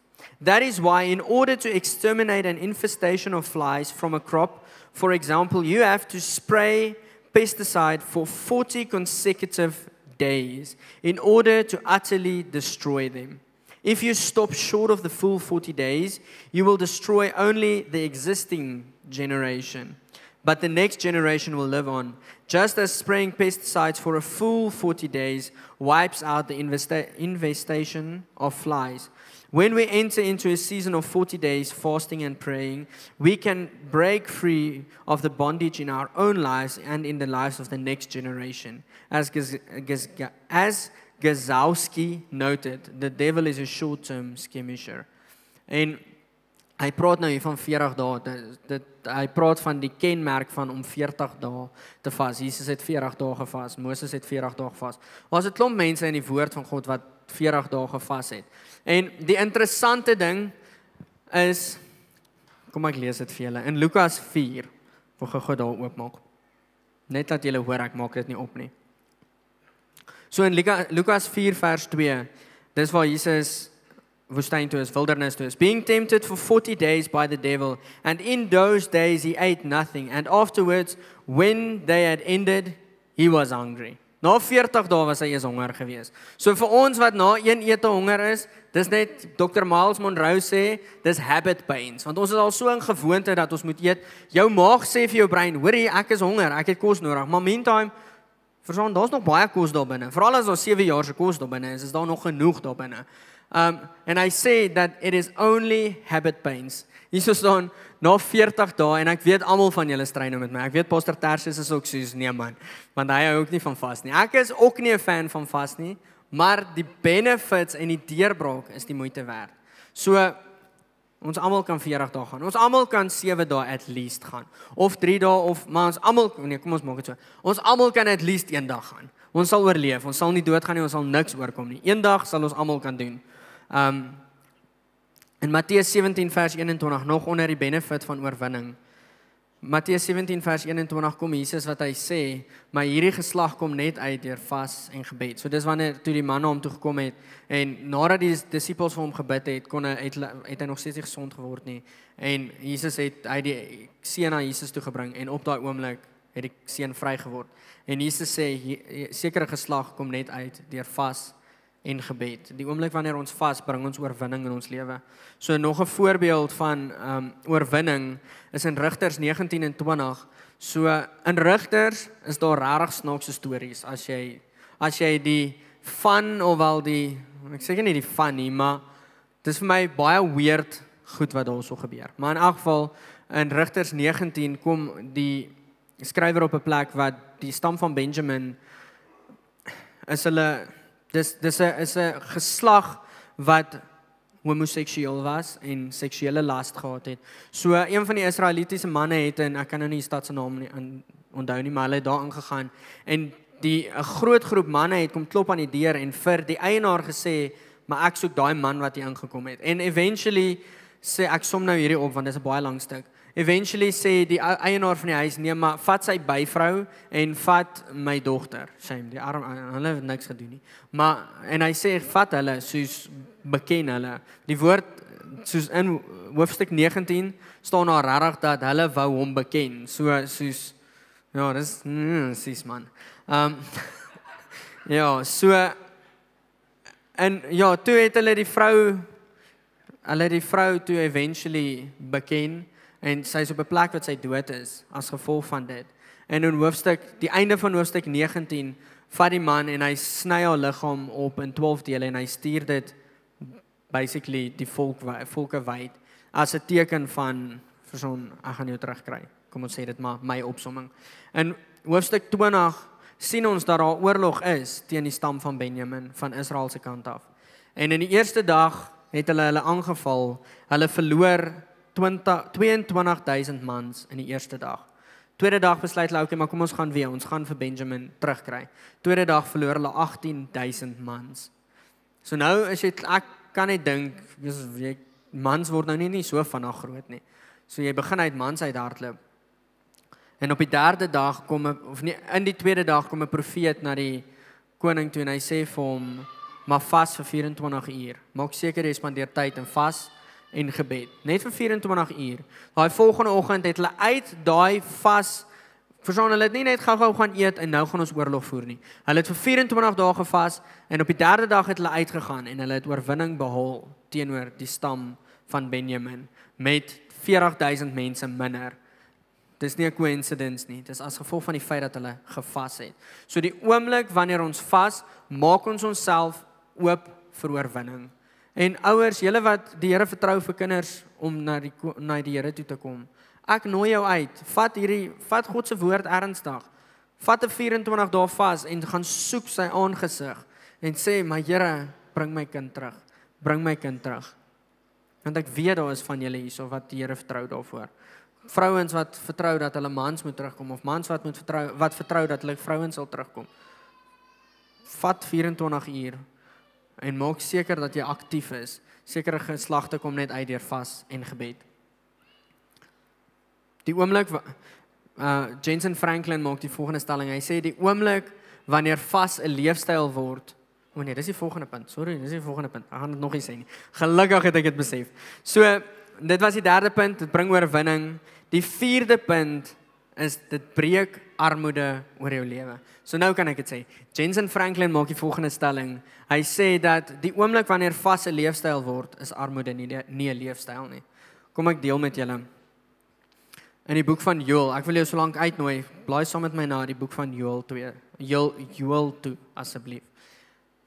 That is why, in order to exterminate an infestation of flies from a crop, for example, you have to spray pesticide for 40 consecutive days in order to utterly destroy them. If you stop short of the full 40 days, you will destroy only the existing generation. But the next generation will live on. Just as spraying pesticides for a full 40 days wipes out the infestation of flies. When we enter into a season of 40 days fasting and praying, we can break free of the bondage in our own lives and in the lives of the next generation. As, Gaz- Gaz- as Gazowski noted, the devil is a short term skirmisher. hy praat nou hier van 40 dae. Dit, dit hy praat van die kenmerk van om 40 dae te vas. Jesus het 40 dae gevas, Moses het 40 dae gevas. Was 'n klomp mense in die woord van God wat 40 dae gevas het. En die interessante ding is kom ek lees dit vir julle in Lukas 4 vir gou gou daar oopmaak. Net dat julle hoor ek maak dit nie op nie. So in Lukas 4 vers 2. Dis waar Jesus woestijn toe is, wildernis toe is. Being tempted for 40 days by the devil. And in those days he ate nothing. And afterwards, when they had ended, he was hungry. Na 40 dae was hy eens honger geweest. So vir ons wat na een ete honger is, dis net Dr. Miles Monroe sê, dis habit pains. Want ons is al so in gewoonte dat ons moet eet. Jou maag sê vir jou brein, hoorie, ek is honger, ek het kos nodig. Maar meantime, verstaan, daar's nog baie kos daar binne. Veral as ons 7 jaar se kos daar binne is, is daar nog genoeg daar binne. Um and I say that it is only habit pains. Hierso staan na 40 dae en ek weet almal van julle strei nou met my. Ek weet Pastor Tersius is ook soos nee man, want hy hou ook nie van vas nie. Ek is ook nie 'n fan van vas nie, maar die benefits en die deurbraak is die moeite werd. So ons almal kan 40 dae gaan. Ons almal kan 7 dae at least gaan of 3 dae of maar ons almal nee, kom ons maak dit so. Ons almal kan at least 1 dag gaan. Ons sal oorleef. Ons sal nie doodgaan nie. Ons sal niks oorkom nie. Eendag sal ons almal kan doen. Ehm um, in Matteus 17 vers 21 nog onder die benefit van oorwinning. Matteus 17 vers 21 kom Jesus wat hy sê, maar hierdie geslag kom net uit deur vas en gebed. So dis wanneer toe die manne hom toe gekom het en nadat die disippels vir hom gebid het, kon hy het, het hy nog steeds nie gesond geword nie. En Jesus het hy die seun na Jesus toe gebring en op daai oomblik het die seun vry geword. En Jesus sê sekere geslag kom net uit deur vas en gebed. Die oomblik wanneer ons vas, bring ons oorwinning in ons lewe. So nog 'n voorbeeld van ehm um, oorwinning is in Rigters 19 en 20. So in Rigters is daar regtig snaakse stories as jy as jy die fun of wel die ek sê nie die fun nie, maar dis vir my baie weird goed wat daarso gebeur. Maar in elk geval in Rigters 19 kom die skrywer op 'n plek wat die stam van Benjamin is hulle Dis dis 'n is 'n geslag wat homoseksueel was en seksuele las gehad het. So een van die Israelitiese manne het en ek kan nou nie die stad se naam nie onthou nie, maar hulle het daar aangegaan en die 'n groot groep manne het kom klop aan die deur en vir die eienaar gesê, "Maar ek soek daai man wat hier ingekom het." En eventually sê ek som nou hierdie op want dit is 'n baie lang stuk. Eventually sê die eienaar van die huis nee, maar vat sy byvrou en vat my dogter. Shame, die arm hulle het niks gedoen nie. Maar en hy sê vat hulle soos beken hulle. Die woord soos in hoofstuk 19 staan daar regtig dat hulle wou hom beken. So soos ja, dis mm, sis man. Ehm um, ja, so en ja, toe het hulle die vrou hulle die vrou toe eventually beken en sy is op 'n plek wat sy dood is as gevolg van dit. En in hoofstuk die einde van hoofstuk 19 vat die man en hy sny haar liggaam op in 12 dele en hy stuur dit basically die volk volke wyd as 'n teken van vir son ek gaan jou terugkry. Kom ons sê dit maar my opsomming. In hoofstuk 20 sien ons dat daar oorlog is teen die stam van Benjamin van Israel se kant af. En in die eerste dag het hulle hulle aangeval. Hulle verloor 22000 mans in die eerste dag. Tweede dag besluit hulle okay, maar kom ons gaan weer, ons gaan vir Benjamin terugkry. Tweede dag verloor hulle 18000 mans. So nou as jy ek kan net dink, dis jy mans word nou nie net so vanaand groot nie. So jy begin uit mans uit hardloop. En op die derde dag kom 'n of nie in die tweede dag kom 'n profeet na die koning toe en hy sê vir hom: "Maar vas vir 24 uur. Maak seker jy spandeer tyd en vas." en gebed, net vir 24 uur. Daai volgende oggend het hulle uit daai vas Verstaan hulle het nie net gou-gou gaan eet en nou gaan ons oorlog voer nie. Hulle het vir 24 dae gevas en op die 3de dag het hulle uitgegaan en hulle het oorwinning behaal teenoor die stam van Benjamin met 40000 mense minder. Dis nie 'n coincidence nie, dis as gevolg van die feit dat hulle gevas het. So die oomblik wanneer ons vas, maak ons onsself oop vir oorwinning. En ouers, julle wat die Here vertrou vir kinders om na die na die Here toe te kom. Ek nooi jou uit. Vat hierdie vat God se woord ernstig. Vat 'n 24 dae vas en gaan soek sy aangesig en sê, "My Here, bring my kind terug. Bring my kind terug." Want ek weet daar is van julle hierso wat die Here vertrou daarvoor. Vrouens wat vertrou dat hulle mans moet terugkom of mans wat moet vertrou wat vertrou dat hulle vrouens sal terugkom. Vat 24 uur en maak seker dat jy aktief is. Sekere geslagte kom net uit deur vas en gebed. Die oomblik uh Jensen Franklin maak die volgende stelling. Hy sê die oomblik wanneer vas 'n leefstyl word. O nee, dis die volgende punt. Sorry, dis die volgende punt. Ek gaan dit nog nie sê nie. Gelukkig het ek dit besef. So, dit was die derde punt. Dit bring oorwinning. Die vierde punt is dit breek armoede oor jou lewe. So nou kan ek dit sê. Jensen Franklin maak die volgende stelling. Hy sê dat die oomblik wanneer vas 'n leefstyl word, is armoede nie nie 'n leefstyl nie. Kom ek deel met julle. In die boek van Joel, ek wil jou so lank uitnooi, blaai saam met my na die boek van Joel 2. Joel Joel 2 asseblief.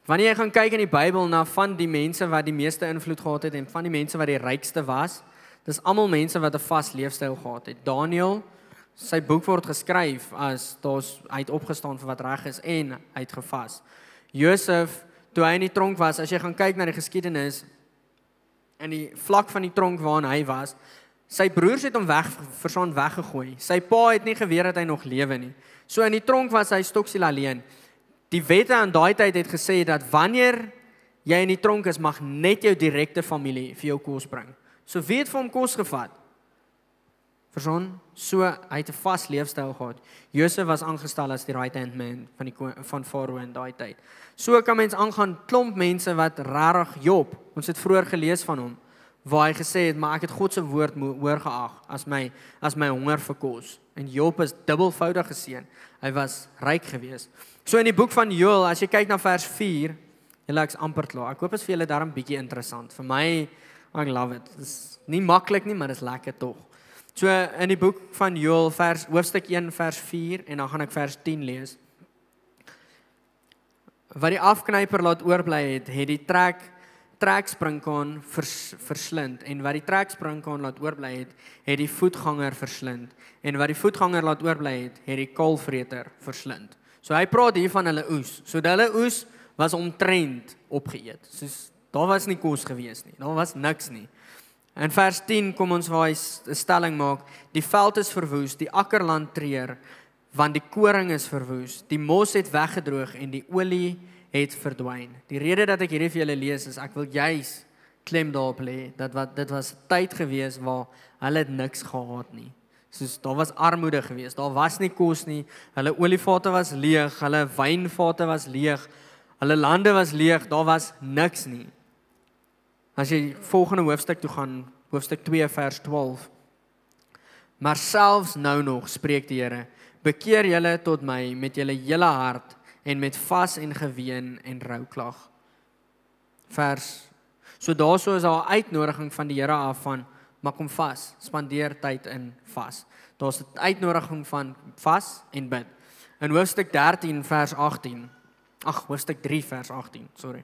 Wanneer jy gaan kyk in die Bybel na van die mense wat die meeste invloed gehad het en van die mense wat die rykste was, dis almal mense wat 'n vas leefstyl gehad het. Daniel, sy boek word geskryf as daar's hy het opgestaan vir wat reg is en hy het gevas. Josef toe hy in die tronk was, as jy gaan kyk na die geskiedenis in die vlak van die tronk waarna hy was, sy broers het hom weg versaan weggegooi. Sy pa het nie geweet dat hy nog lewe nie. So in die tronk was hy stoksel alleen. Die wette aan daai tyd het gesê dat wanneer jy in die tronk is, mag net jou direkte familie vir jou kos bring. So wie het vir hom kos gevat? Verson, so hy het 'n vas leefstyl gehad. Josef was aangestel as die right hand man van die van Farao in daai tyd. So kan mens aangaan klomp mense wat regtig Job. Ons het vroeër gelees van hom waar hy gesê het, "Maar ek het God se woord hoor geag as my as my honger vir kos." En Job is dubbelvoudig geseën. Hy was ryk geweest. So in die boek van Joël, as jy kyk na vers 4, jy lags amper klaar. Ek hoop dit is vir julle darm bietjie interessant. Vir my, I love it. Dit is nie maklik nie, maar dit is lekker tog. So in die boek van Joël vers hoofstuk 1 vers 4 en dan gaan ek vers 10 lees. Wat die afknyper laat oorbly het, het die trek trekspringkon vers, verslind en wat die trekspringkon laat oorbly het, het die voetganger verslind en wat die voetganger laat oorbly het, het die kolvreter verslind. So hy praat hier van hulle oes. So hulle oes was omtrent opgeëet. Soos daar was nie kos gewees nie. Daar was niks nie. In vers 10 kom ons waar hy 'n stelling maak. Die veld is verwoes, die akkerland treur, want die koring is verwoes, die mos het weggedroog en die olie het verdwyn. Die rede dat ek hierdie vir julle lees is ek wil juis klem daarop lê dat wat dit was tyd gewees waar hulle niks gehad nie. Soos daar was armoede gewees, daar was nie kos nie. Hulle olievate was leeg, hulle wynvate was leeg. Hulle lande was leeg, daar was niks nie. As jy volgende hoofstuk toe gaan, hoofstuk 2 vers 12. Maar selfs nou nog spreek die Here, bekeer julle tot my met julle hele hart en met vas en geween en rouklag. Vers. So daaroor is daar 'n uitnodiging van die Here af van maak hom vas, spandeer tyd in vas. Daar's 'n uitnodiging van vas en bid. In hoofstuk 13 vers 18. Ag, hoofstuk 3 vers 18, sorry.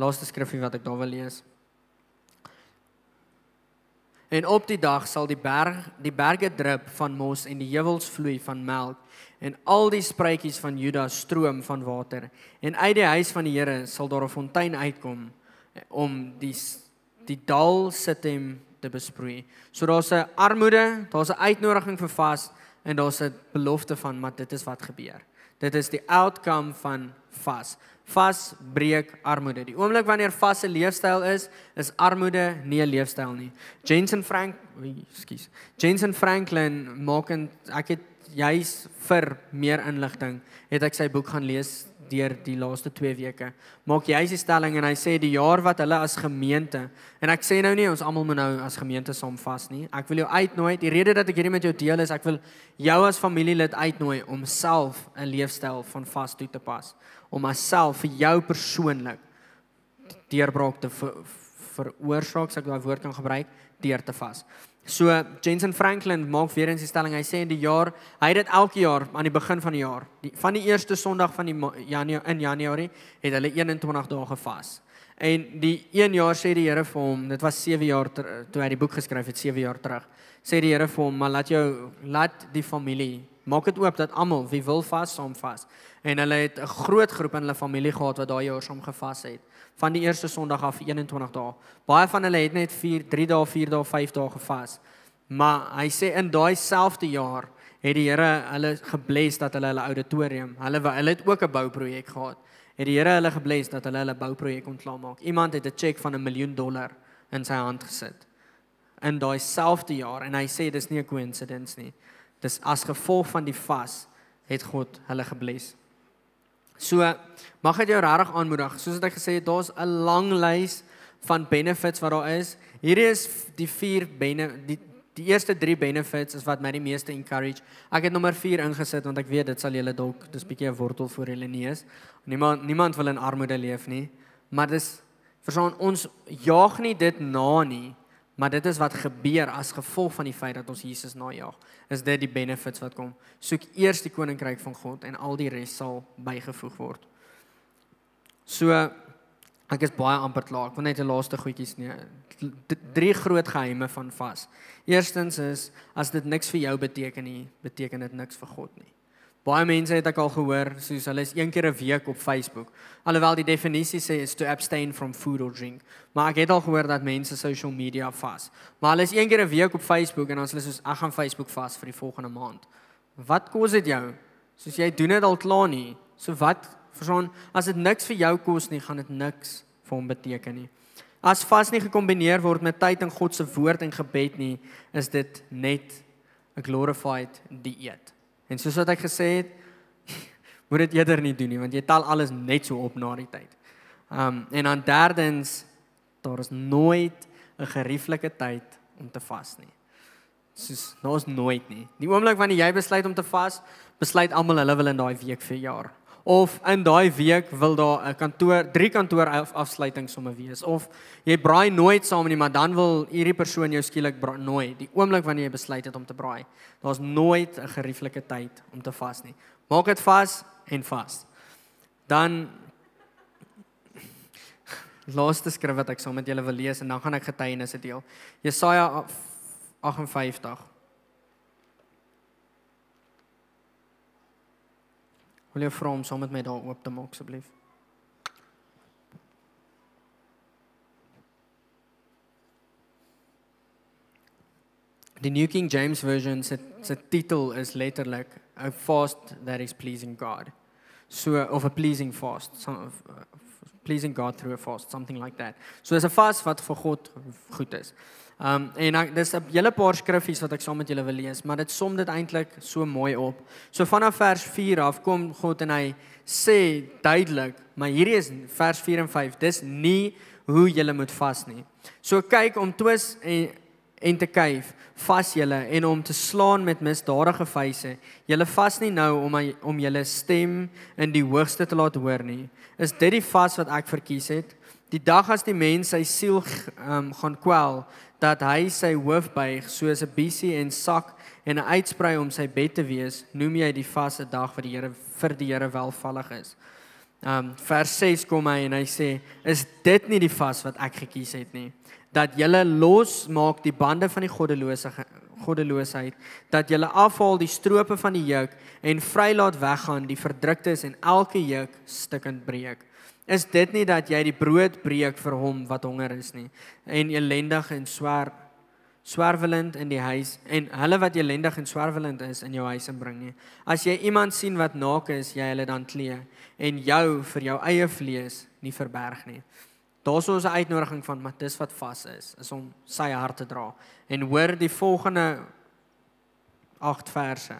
Laaste skrifgie wat ek daar wil lees. En op die dag sal die berg, die berge drup van mos en die heuwels vloei van melk en al die spruitjies van Juda stroom van water en uit die huis van die Here sal daar 'n fontein uitkom om die die dal sitem te besproei. So daar's 'n armoede, daar's 'n uitnodiging vir vas en daar's 'n belofte van maar dit is wat gebeur. Dit is die outcome van vas. Vas breek armoede. Die oomblik wanneer vas 'n leefstyl is, is armoede nie 'n leefstyl nie. Jensen Frank, ekskuus. Jensen Franklin maak en ek het juis vir meer inligting het ek sy boek gaan lees deur die laaste 2 weke. Maak jy hy se stelling en hy sê die jaar wat hulle as gemeente en ek sê nou nie ons almal moet nou as gemeente saam vas nie. Ek wil jou uitnooi. Die rede dat ek hierdie met jou deel is, ek wil jou as familielid uitnooi om self 'n leefstyl van vas toe te pas om myself vir jou persoonlik deurbraak te veroorsaak, as ek daai woord kan gebruik, deur te vas. So Jensen Franklin maak weer eens die stelling. Hy sê in die jaar, hy het dit elke jaar aan die begin van die jaar, die, van die eerste Sondag van die Januarie in Januarie het hulle 21 dae gevas. En die een jaar sê die Here vir hom, dit was 7 jaar ter, toe hy die boek geskryf het, 7 jaar terug. Sê die Here vir hom, "Maar laat jou laat die familie Maak dit oop dat almal wie wil vas saam vas. En hulle het 'n groot groep in hulle familie gehad wat daai jaar saam gevas het. Van die eerste Sondag af 21 dae. Baie van hulle het net 4, 3 dae, 4 dae, 5 dae gevas. Maar hy sê in daai selfde jaar het die Here hulle gebless dat hulle hulle auditorium, hulle hulle het ook 'n bouprojek gehad. Het die Here hulle gebless dat hulle hulle bouprojek kon klaarmaak. Iemand het 'n cheque van 'n miljoen dollar in sy hand gesit. In daai selfde jaar en hy sê dis nie 'n coincidence nie. Dis as gevolg van die vas het God hulle gebless. So mag dit jou regtig aanmoedig. Soos wat ek gesê het, daar's 'n lang lys van benefits wat daar is. Hierdie is die vier bene die die eerste 3 benefits is wat my die meeste encourage. Ek het nommer 4 ingesit want ek weet dit sal julle dalk dis bietjie 'n wortel vir julle neus. Niemand niemand wil in armoede leef nie, maar dis verstaan ons jaag nie dit na nie. Maar dit is wat gebeur as gevolg van die feit dat ons Jesus najag. Is dit die benefits wat kom? Soek eers die koninkryk van God en al die res sal bygevoeg word. So ek is baie amper klaar. Ek wil net 'n laaste goedjies nee. Drie groot geheime van vas. Eerstens is as dit niks vir jou beteken nie, beteken dit niks vir God nie. Baie mense het ek al gehoor, soos hulle is een keer 'n week op Facebook. Alhoewel die definisie sê is to abstain from food or drink, maar ek het al gehoor dat mense social media vas. Maar hulle is een keer 'n week op Facebook en dan sê hulle soos ek gaan Facebook vas vir die volgende maand. Wat kos dit jou? Soos jy doen dit al klaar nie. So wat verstaan as dit niks vir jou kos nie, gaan dit niks vir hom beteken nie. As vas nie gekombineer word met tyd in God se woord en gebed nie, is dit net 'n glorified dieet. En soos wat ek gesê het, moet dit eerder nie doen nie want jy tel alles net so op na die tyd. Um en dan derdens daar is nooit 'n gerieflike tyd om te vas nie. Soos daar's nooit nie. Die oomblik wanneer jy besluit om te vas, besluit almal hulle wil in daai week vir jaar of in daai week wil daar 'n kantoor, drie kantoor af, afsluitings somme wees of jy braai nooit saam nie, maar dan wil hierdie persoon jou skielik nooi die oomblik wanneer jy besluit het om te braai. Daar's nooit 'n gerieflike tyd om te vas nie. Maak dit vas en vas. Dan laaste skrif wat ek saam met julle wil lees en dan gaan ek getuienisse deel. Jesaja 58 Wil jy vra om saam met my daar oop te maak asseblief? Die New King James version se se titel is letterlik a fast that is pleasing God. So of a pleasing fast, some of, uh, pleasing God through a fast, something like that. So a fast wat vir God goed is. Um en ek, dis 'n hele paar skriffies wat ek saam met julle wil lees, maar dit som dit eintlik so mooi op. So vanaf vers 4 af kom God en hy sê duidelik, maar hierdie is vers 4 en 5, dis nie hoe jy moet vas nie. So kyk om twis en en te kuif vas julle en om te slaan met misdadige vyse. Julle vas nie nou om my, om julle stem in die hoogste te laat hoor nie. Is dit die vas wat ek verkies het? Die dag as die mens sy siel um, gaan kwel, dat hy sy hoof buig soos 'n bisie en sak en 'n uitsprei om sy bed te wees, noem jy die vaste dag wat die Here vir die Here welvallig is. Um vers 6 kom hy en hy sê, is dit nie die vas wat ek gekies het nie? Dat jy los maak die bande van die goddelose goddeloosheid, dat jy afhaal die strope van die juk en vrylaat weggaan die verdruktes en elke juk stikkend breek. Is dit nie dat jy die brood breek vir hom wat honger is nie en elendig en swaar swerwelend in die huis en hulle wat elendig en swerwelend is in jou huis inbring nie. As jy iemand sien wat naak is, jy hulle dan klee en jou vir jou eie vlees nie verberg nie. Daar's ons 'n uitnodiging van Matteus wat vas is, is om sy hart te dra. En hoor die volgende 8 verse.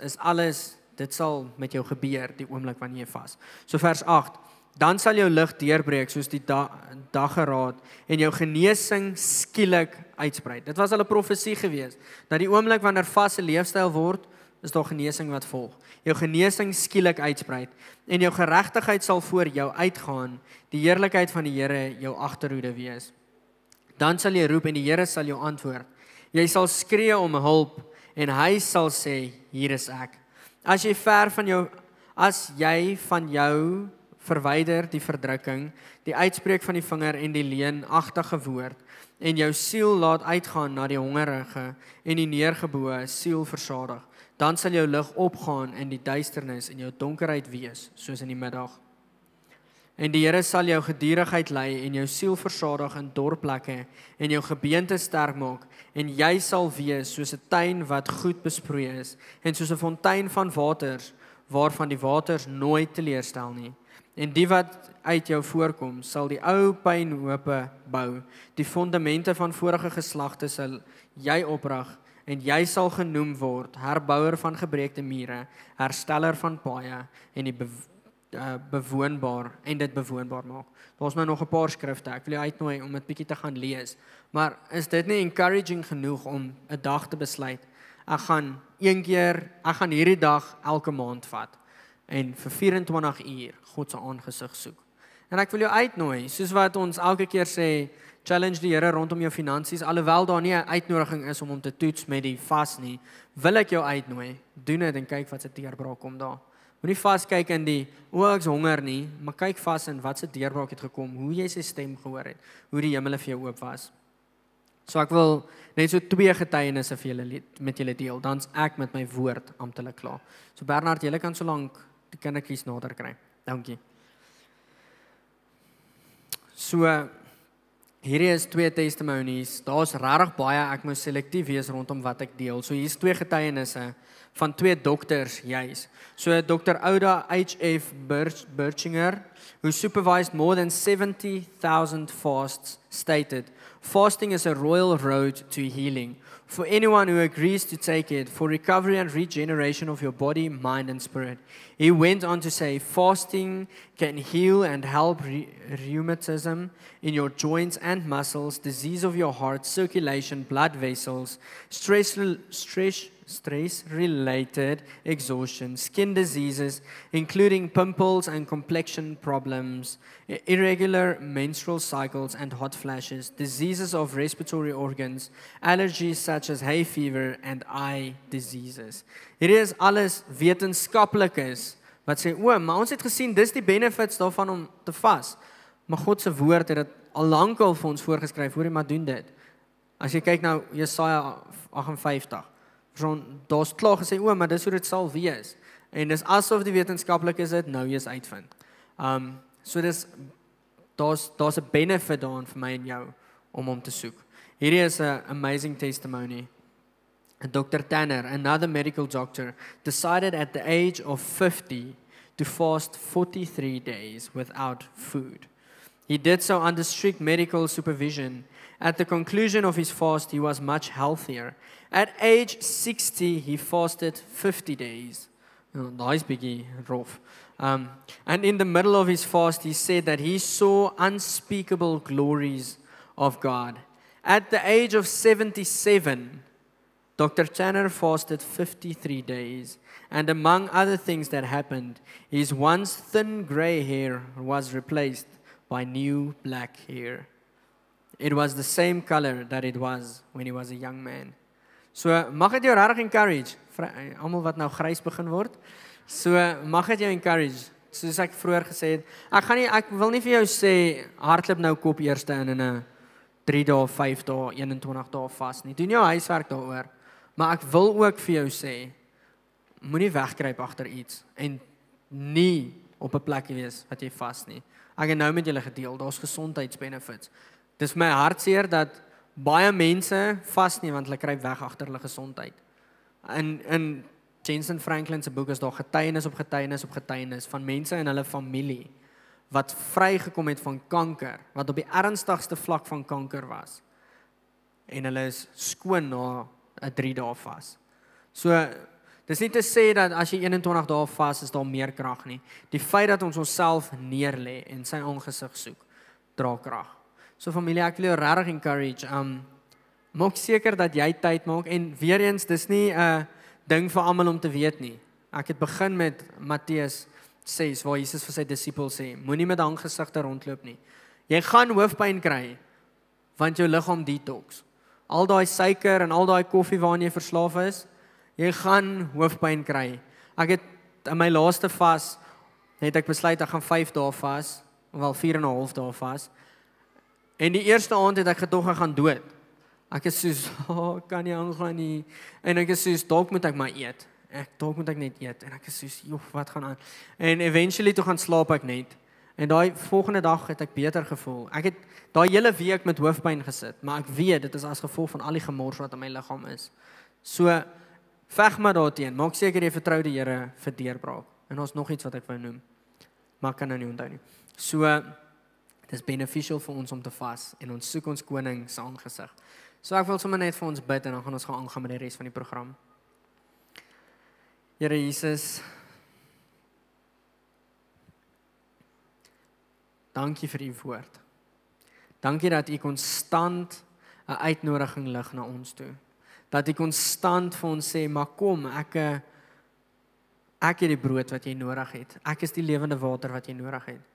Is alles dit sal met jou gebeur die oomblik wanneer jy vas. So vers 8 dan sal jou lig deurbreek soos die da daggeraad en jou genesing skielik uitsprei. Dit was al 'n profesie geweest dat die oomblik wanneer vas 'n leefstyl word, is daar genesing wat volg. Jou genesing skielik uitsprei en jou geregtigheid sal voor jou uitgaan, die heerlikheid van die Here jou agterhoede wees. Dan sal jy roep en die Here sal jou antwoord. Jy sal skree om hulp en hy sal sê, hier is ek. As jy ver van jou as jy van jou verwyder die verdrukking, die uitspreek van die vinger en die leenagtige woord en jou siel laat uitgaan na die hongerige en die neergeboe siel versadig. Dan sal jou lig opgaan in die duisternis en jou donkerheid wees soos in die middag. En die Here sal jou geduldigheid lei en jou siel versadig in dor plekke en jou gebeente sterk maak en jy sal wees soos 'n tuin wat goed besproei is en soos 'n fontein van waters waarvan die waters nooit teleurstel nie. En die wat uit jou voorkom, sal die ou pynhope bou. Die fondamente van vorige geslagte sal jy oprig en jy sal genoem word herbouer van gebreekte mure, hersteller van paaie en die eh, bewoonbaar en dit bewoonbaar maak. Daar's nou nog 'n paar skrifte. Ek wil jou uitnooi om dit bietjie te gaan lees. Maar is dit nie encouraging genoeg om 'n dag te besluit? Ek gaan een keer, ek gaan hierdie dag elke maand vat en vir 24 uur God se aangesig soek. En ek wil jou uitnooi, soos wat ons elke keer sê, challenge die Here rondom jou finansies, alhoewel daar nie 'n uitnodiging is om hom te toets met die vas nie, wil ek jou uitnooi, doen dit en kyk wat se deurbraak kom daar. Moenie vas kyk in die o, oh, ek's honger nie, maar kyk vas in wat se deurbraak het gekom, hoe jy sy stem gehoor het, hoe die hemel vir jou oop was. So ek wil net so twee getuienisse vir julle met julle deel, dan's ek met my woord amptelik klaar. So Bernard, jy kan so lank Toe kan ek iets nader kry. Dankie. So hierdie is twee testimonies. Daar's regtig baie ek moet selektief wees rondom wat ek deel. So hier's twee getuienisse van twee dokters juis. So Dr. Oda HF Birchinger, who supervised more than 70,000 fasts, stated, "Fasting is a royal road to healing." for anyone who agrees to take it for recovery and regeneration of your body, mind, and spirit. He went on to say, Fasting can heal and help rheumatism in your joints and muscles, disease of your heart, circulation, blood vessels, stress, stress stress related exhaustion, skin diseases, including pimples and complexion problems, irregular menstrual cycles and hot flashes, diseases of respiratory organs, allergies such as hay fever and eye diseases. Dit is alles wetenskaplikes wat sê, "O, maar ons het gesien dis die benefits daarvan om te vas." Maar God se woord het dit al lankal vir ons voorgeskryf, hoor jy, maar doen dit. As jy kyk nou Jesaja 58 Ron, daar's klaar gesê o, maar dis hoe dit sal wees. En dis asof die wetenskaplikes dit nou eens uitvind. Um so dis daar's daar's 'n benefit daarin vir my en jou om hom te soek. Hierdie is 'n amazing testimony. Dr. Tanner, another medical doctor, decided at the age of 50 to fast 43 days without food. He did so under strict medical supervision. At the conclusion of his fast, he was much healthier. At age 60, he fasted 50 days. Oh, nice biggie, rough. Um, and in the middle of his fast, he said that he saw unspeakable glories of God. At the age of 77, Dr. Tanner fasted 53 days. And among other things that happened, his once thin gray hair was replaced by new black hair. It was the same color that it was when he was a young man. So mag dit jou regtig encourage, eh, almal wat nou grys begin word. So mag dit jou encourage. Soos ek vroeër gesê het, ek gaan nie ek wil nie vir jou sê hardloop nou kop eerste in in 'n 3 dae, 5 dae, 21 dae vas nie. Doen jou huiswerk daaroor. Maar ek wil ook vir jou sê moenie wegkruip agter iets en nie op 'n plek wees wat jy vas nie. Ek het nou met julle gedeel, daar's gesondheidsbenefits. Dis my hartseer dat baie mense vasneem want hulle kry weg agter hulle gesondheid. In in Jensen Franklin se boek is daar getuienis op getuienis op getuienis van mense en hulle familie wat vrygekom het van kanker, wat op die ernstigste vlak van kanker was. En hulle is skoon na 'n 3 dae vas. So Dis nie te sê dat as jy 21 dae vas is daar meer krag nie. Die feit dat ons onsself neerlê en sy aangesig soek, dra krag. So familie, ek wil jou regtig encourage. Um maak seker dat jy tyd maak en weer eens, dis nie 'n uh, ding vir almal om te weet nie. Ek het begin met Matteus 6 waar Jesus vir sy disippels sê, moenie met aangesigte rondloop nie. Jy gaan hoofpyn kry want jou liggaam detox. Al daai suiker en al daai koffie waaraan jy verslaaf is, Jy gaan hoofpyn kry. Ek het in my laaste vas het ek besluit ek gaan 5 dae vas, wel 4 en 'n half dae vas. En die eerste aand het ek gedog ek gaan dood. Ek is soos, "Ha, oh, kan nie aangaan nie." En ek is soos, "Dalk moet ek maar eet." Ek dalk moet ek net eet en ek is soos, "Joh, wat gaan aan?" En eventually toe gaan slaap ek net. En daai volgende dag het ek beter gevoel. Ek het daai hele week met hoofpyn gesit, maar ek weet dit is as gevolg van al die gemors wat in my liggaam is. So Veg maar daarteen. Maak seker jy vertrou die Here vir deurbraak. En ons nog iets wat ek wou noem. Maar kan nou nie onthou nie. So dis beneficial vir ons om te vas en ons soek ons koning se aangesig. So ek wil sommer net vir ons bid en dan gaan ons gaan aangaan met die res van die program. Here Jesus. Dankie vir u woord. Dankie dat u konstant 'n uitnodiging lig na ons toe dat hy konstant vir ons sê maar kom ek eh, ek het die brood wat jy nodig het ek is die lewende water wat jy nodig het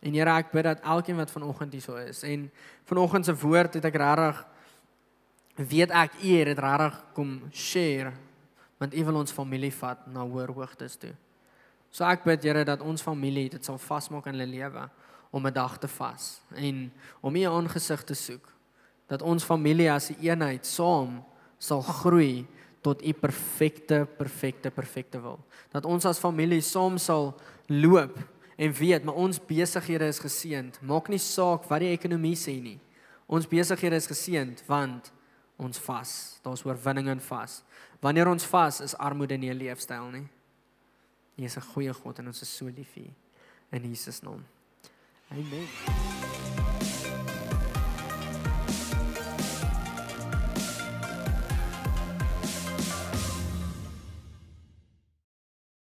en Here ek bid dat elkeen wat vanoggend hier sou is en vanoggend se woord het ek regtig weet ek u het regtig kom share want u wil ons familie vat na hoër hoogtes toe so ek bid Here dat ons familie dit sal vasmaak in hulle lewe om 'n dag te vas en om u aangesig te soek dat ons familie as 'n eenheid saam so sal groei tot u perfekte perfekte perfekte wil. Dat ons as familie saam sal loop en weet maar ons besighede is geseënd. Maak nie saak wat die ekonomie sê nie. Ons besighede is geseënd want ons vas. Daar's oorwinning in vas. Wanneer ons vas is armoede nie 'n leefstyl nie. Jy is 'n goeie God en ons is so lief vir U in Jesus naam. Amen.